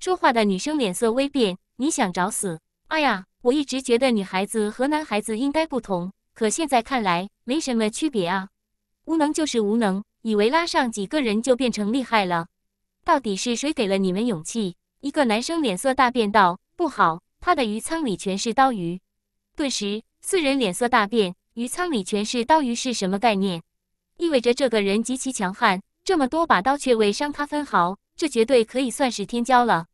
说话的女生脸色微变：“你想找死？”哎呀，我一直觉得女孩子和男孩子应该不同，可现在看来没什么区别啊。无能就是无能，以为拉上几个人就变成厉害了。到底是谁给了你们勇气？一个男生脸色大变，道：“不好，他的鱼舱里全是刀鱼。”顿时，四人脸色大变。鱼舱里全是刀鱼是什么概念？意味着这个人极其强悍，这么多把刀却未伤他分毫，这绝对可以算是天骄了。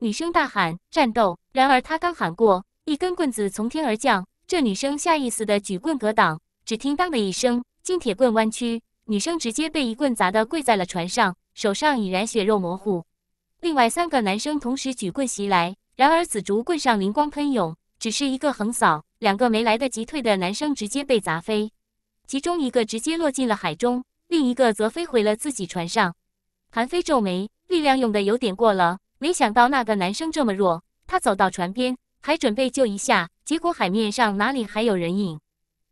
女生大喊：“战斗！”然而，她刚喊过，一根棍子从天而降。这女生下意识的举棍格挡，只听“当”的一声，金铁棍弯曲，女生直接被一棍砸得跪在了船上，手上已然血肉模糊。另外三个男生同时举棍袭来，然而紫竹棍上灵光喷涌，只是一个横扫，两个没来得及退的男生直接被砸飞，其中一个直接落进了海中，另一个则飞回了自己船上。韩飞皱眉，力量用的有点过了，没想到那个男生这么弱。他走到船边，还准备救一下，结果海面上哪里还有人影？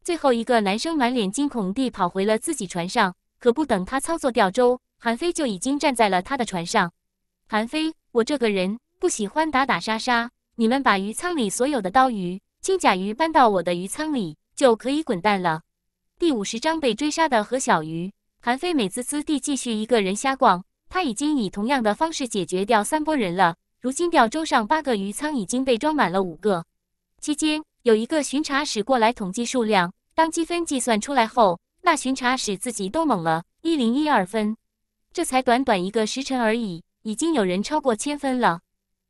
最后一个男生满脸惊恐地跑回了自己船上，可不等他操作吊舟，韩飞就已经站在了他的船上。韩非，我这个人不喜欢打打杀杀。你们把鱼仓里所有的刀鱼、金甲鱼搬到我的鱼仓里，就可以滚蛋了。第五十章被追杀的何小鱼。韩非美滋滋地继续一个人瞎逛。他已经以同样的方式解决掉三波人了。如今钓舟上八个鱼仓已经被装满了五个。期间有一个巡查使过来统计数量，当积分计算出来后，那巡查使自己都懵了。一零一二分，这才短短一个时辰而已。已经有人超过千分了。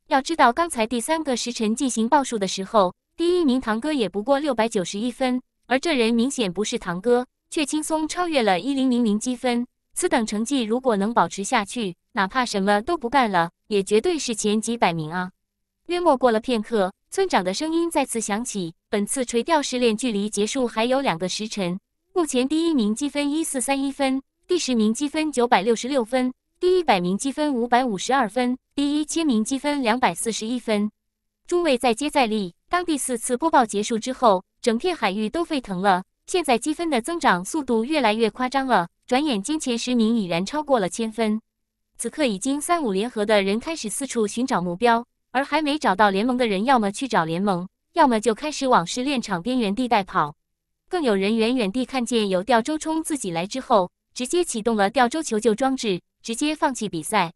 要知道，刚才第三个时辰进行报数的时候，第一名堂哥也不过六百九十一分，而这人明显不是堂哥，却轻松超越了一零零零积分。此等成绩，如果能保持下去，哪怕什么都不干了，也绝对是前几百名啊！约莫过了片刻，村长的声音再次响起：“本次垂钓试炼距离结束还有两个时辰，目前第一名积分一四三一分，第十名积分九百六十六分。”第一百名积分五百五十二分，第一千名积分两百四十一分。诸位再接再厉。当第四次播报结束之后，整片海域都沸腾了。现在积分的增长速度越来越夸张了。转眼间前十名已然超过了千分。此刻已经三五联合的人开始四处寻找目标，而还没找到联盟的人，要么去找联盟，要么就开始往试炼场边缘地带跑。更有人远远地看见有吊周冲自己来之后，直接启动了吊周求救装置。直接放弃比赛，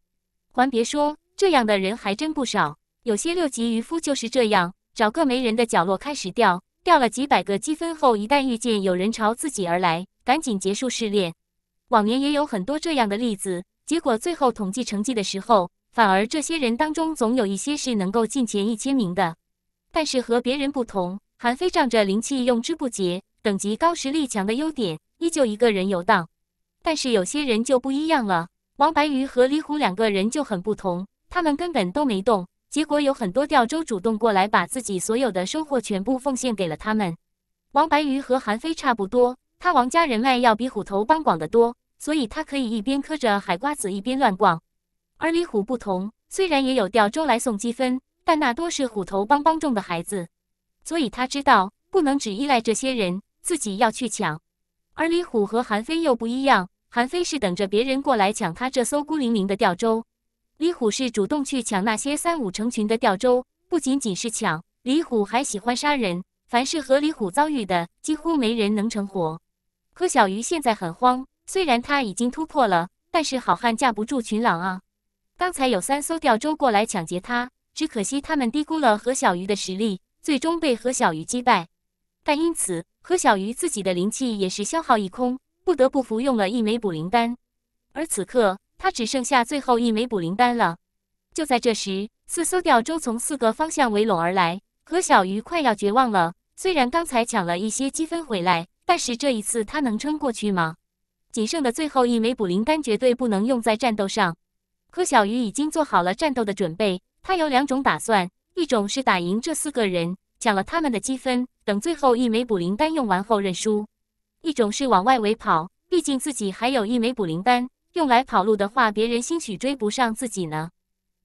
还别说，这样的人还真不少。有些六级渔夫就是这样，找个没人的角落开始钓，钓了几百个积分后，一旦遇见有人朝自己而来，赶紧结束试炼。往年也有很多这样的例子，结果最后统计成绩的时候，反而这些人当中总有一些是能够进前一千名的。但是和别人不同，韩非仗着灵气用之不竭、等级高、实力强的优点，依旧一个人游荡。但是有些人就不一样了。王白鱼和李虎两个人就很不同，他们根本都没动。结果有很多钓舟主动过来，把自己所有的收获全部奉献给了他们。王白鱼和韩非差不多，他王家人脉要比虎头帮广得多，所以他可以一边嗑着海瓜子一边乱逛。而李虎不同，虽然也有钓舟来送积分，但那多是虎头帮帮众的孩子，所以他知道不能只依赖这些人，自己要去抢。而李虎和韩非又不一样。韩非是等着别人过来抢他这艘孤零零的钓舟，李虎是主动去抢那些三五成群的钓舟。不仅仅是抢，李虎还喜欢杀人。凡是和李虎遭遇的，几乎没人能成活。何小鱼现在很慌，虽然他已经突破了，但是好汉架不住群狼啊。刚才有三艘钓舟过来抢劫他，只可惜他们低估了何小鱼的实力，最终被何小鱼击败。但因此，何小鱼自己的灵气也是消耗一空。不得不服用了一枚补灵丹，而此刻他只剩下最后一枚补灵丹了。就在这时，四艘吊舟从四个方向围拢而来，何小鱼快要绝望了。虽然刚才抢了一些积分回来，但是这一次他能撑过去吗？仅剩的最后一枚补灵丹绝对不能用在战斗上。何小鱼已经做好了战斗的准备，他有两种打算：一种是打赢这四个人，抢了他们的积分，等最后一枚补灵丹用完后认输。一种是往外围跑，毕竟自己还有一枚捕灵丹，用来跑路的话，别人兴许追不上自己呢。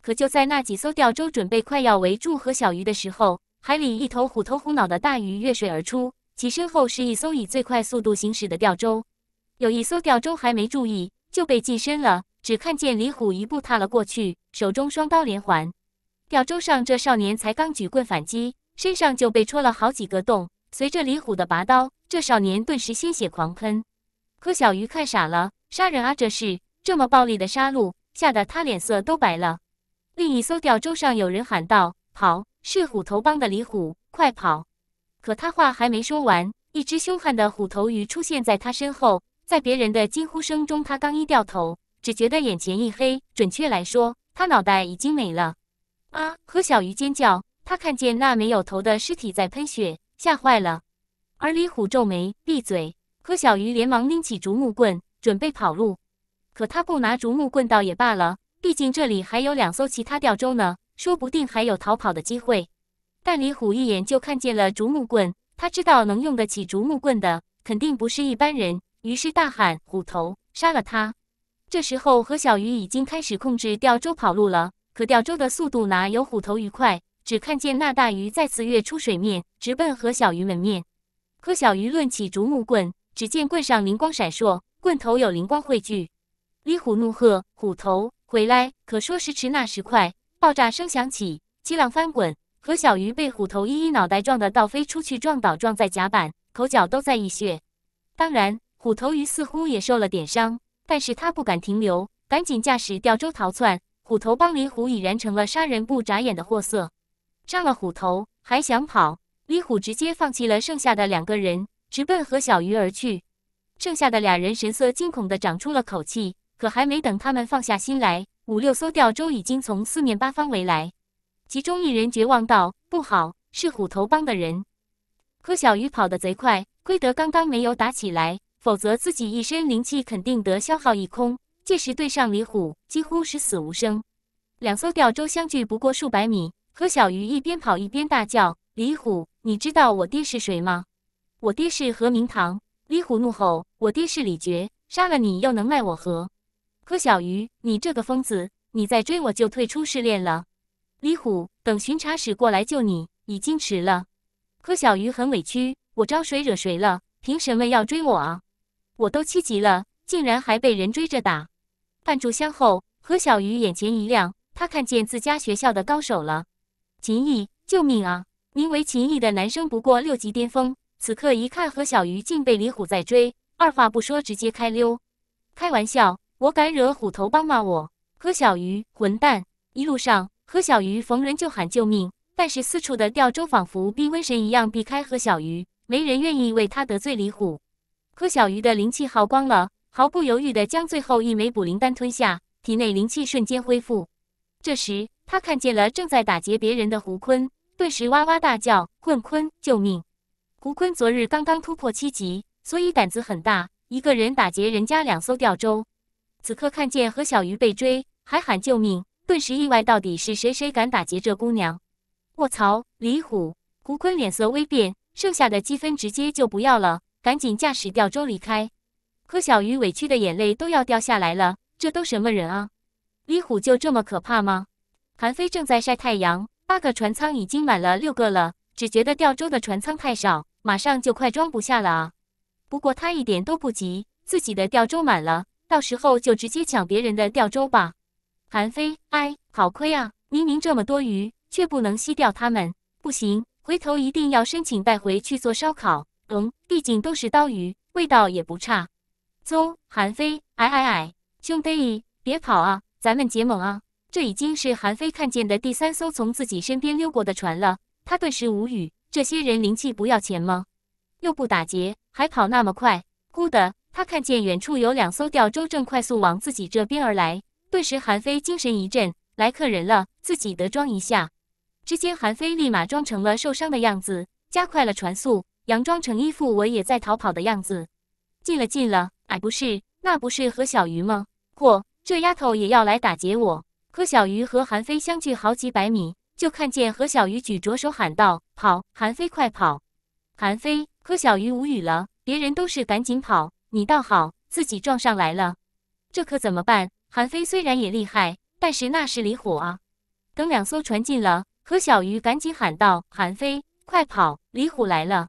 可就在那几艘钓舟准备快要围住何小鱼的时候，海里一头虎头虎脑的大鱼跃水而出，其身后是一艘以最快速度行驶的钓舟。有一艘钓舟还没注意，就被近身了，只看见李虎一步踏了过去，手中双刀连环。钓舟上这少年才刚举棍反击，身上就被戳了好几个洞。随着李虎的拔刀，这少年顿时鲜血狂喷。柯小鱼看傻了，杀人啊！这是这么暴力的杀戮，吓得他脸色都白了。另一艘钓舟上有人喊道：“跑！是虎头帮的李虎，快跑！”可他话还没说完，一只凶悍的虎头鱼出现在他身后。在别人的惊呼声中，他刚一掉头，只觉得眼前一黑。准确来说，他脑袋已经没了。啊！柯小鱼尖叫，他看见那没有头的尸体在喷血。吓坏了，而李虎皱眉闭嘴，何小鱼连忙拎起竹木棍准备跑路，可他不拿竹木棍倒也罢了，毕竟这里还有两艘其他钓舟呢，说不定还有逃跑的机会。但李虎一眼就看见了竹木棍，他知道能用得起竹木棍的肯定不是一般人，于是大喊：“虎头，杀了他！”这时候何小鱼已经开始控制钓舟跑路了，可钓舟的速度哪有虎头鱼快？只看见那大鱼再次跃出水面，直奔何小鱼门面。何小鱼抡起竹木棍，只见棍上灵光闪烁，棍头有灵光汇聚。李虎怒喝：“虎头回来！”可说时迟那时快，爆炸声响起，激浪翻滚，何小鱼被虎头一一脑袋撞得倒飞出去，撞倒撞在甲板，口角都在溢血。当然，虎头鱼似乎也受了点伤，但是他不敢停留，赶紧驾驶钓舟逃窜。虎头帮李虎已然成了杀人不眨眼的货色。上了虎头还想跑，李虎直接放弃了剩下的两个人，直奔何小鱼而去。剩下的俩人神色惊恐地长出了口气，可还没等他们放下心来，五六艘钓舟已经从四面八方围来。其中一人绝望道：“不好，是虎头帮的人！”可小鱼跑得贼快，亏得刚刚没有打起来，否则自己一身灵气肯定得消耗一空，届时对上李虎，几乎是死无生。两艘钓舟相距不过数百米。何小鱼一边跑一边大叫：“李虎，你知道我爹是谁吗？我爹是何明堂。”李虎怒吼：“我爹是李觉，杀了你又能奈我何？”何小鱼，你这个疯子，你再追我就退出试炼了。李虎，等巡查使过来救你，已经迟了。何小鱼很委屈：“我招谁惹谁了？凭什么要追我啊？我都七级了，竟然还被人追着打。”半炷香后，何小鱼眼前一亮，他看见自家学校的高手了。秦毅，救命啊！名为秦毅的男生不过六级巅峰，此刻一看何小鱼竟被李虎在追，二话不说直接开溜。开玩笑，我敢惹虎头帮吗？我何小鱼，混蛋！一路上，何小鱼逢人就喊救命，但是四处的钓舟仿佛逼瘟神一样避开何小鱼，没人愿意为他得罪李虎。何小鱼的灵气耗光了，毫不犹豫地将最后一枚补灵丹吞下，体内灵气瞬间恢复。这时。他看见了正在打劫别人的胡坤，顿时哇哇大叫：“胡坤，救命！”胡坤昨日刚刚突破七级，所以胆子很大，一个人打劫人家两艘吊舟。此刻看见何小鱼被追，还喊救命，顿时意外到底是谁谁敢打劫这姑娘？卧槽！李虎，胡坤脸色微变，剩下的积分直接就不要了，赶紧驾驶吊舟离开。何小鱼委屈的眼泪都要掉下来了，这都什么人啊？李虎就这么可怕吗？韩飞正在晒太阳，八个船舱已经满了六个了，只觉得钓舟的船舱太少，马上就快装不下了啊！不过他一点都不急，自己的钓舟满了，到时候就直接抢别人的钓舟吧。韩飞，哎，好亏啊！明明这么多鱼，却不能吸掉他们，不行，回头一定要申请带回去做烧烤。嗯，毕竟都是刀鱼，味道也不差。走，韩飞，哎哎哎，兄弟别跑啊，咱们结盟啊！这已经是韩非看见的第三艘从自己身边溜过的船了，他顿时无语。这些人灵气不要钱吗？又不打劫，还跑那么快？忽的，他看见远处有两艘吊舟正快速往自己这边而来，顿时韩非精神一振，来客人了，自己得装一下。之间，韩非立马装成了受伤的样子，加快了船速，佯装成一副我也在逃跑的样子。进了，进了，哎，不是，那不是何小鱼吗？嚯，这丫头也要来打劫我！柯小鱼和韩非相距好几百米，就看见何小鱼举着手喊道：“跑，韩飞快跑！”韩飞，柯小鱼无语了。别人都是赶紧跑，你倒好，自己撞上来了，这可怎么办？韩飞虽然也厉害，但是那是李虎啊。等两艘船近了，柯小鱼赶紧喊道：“韩飞，快跑！李虎来了。”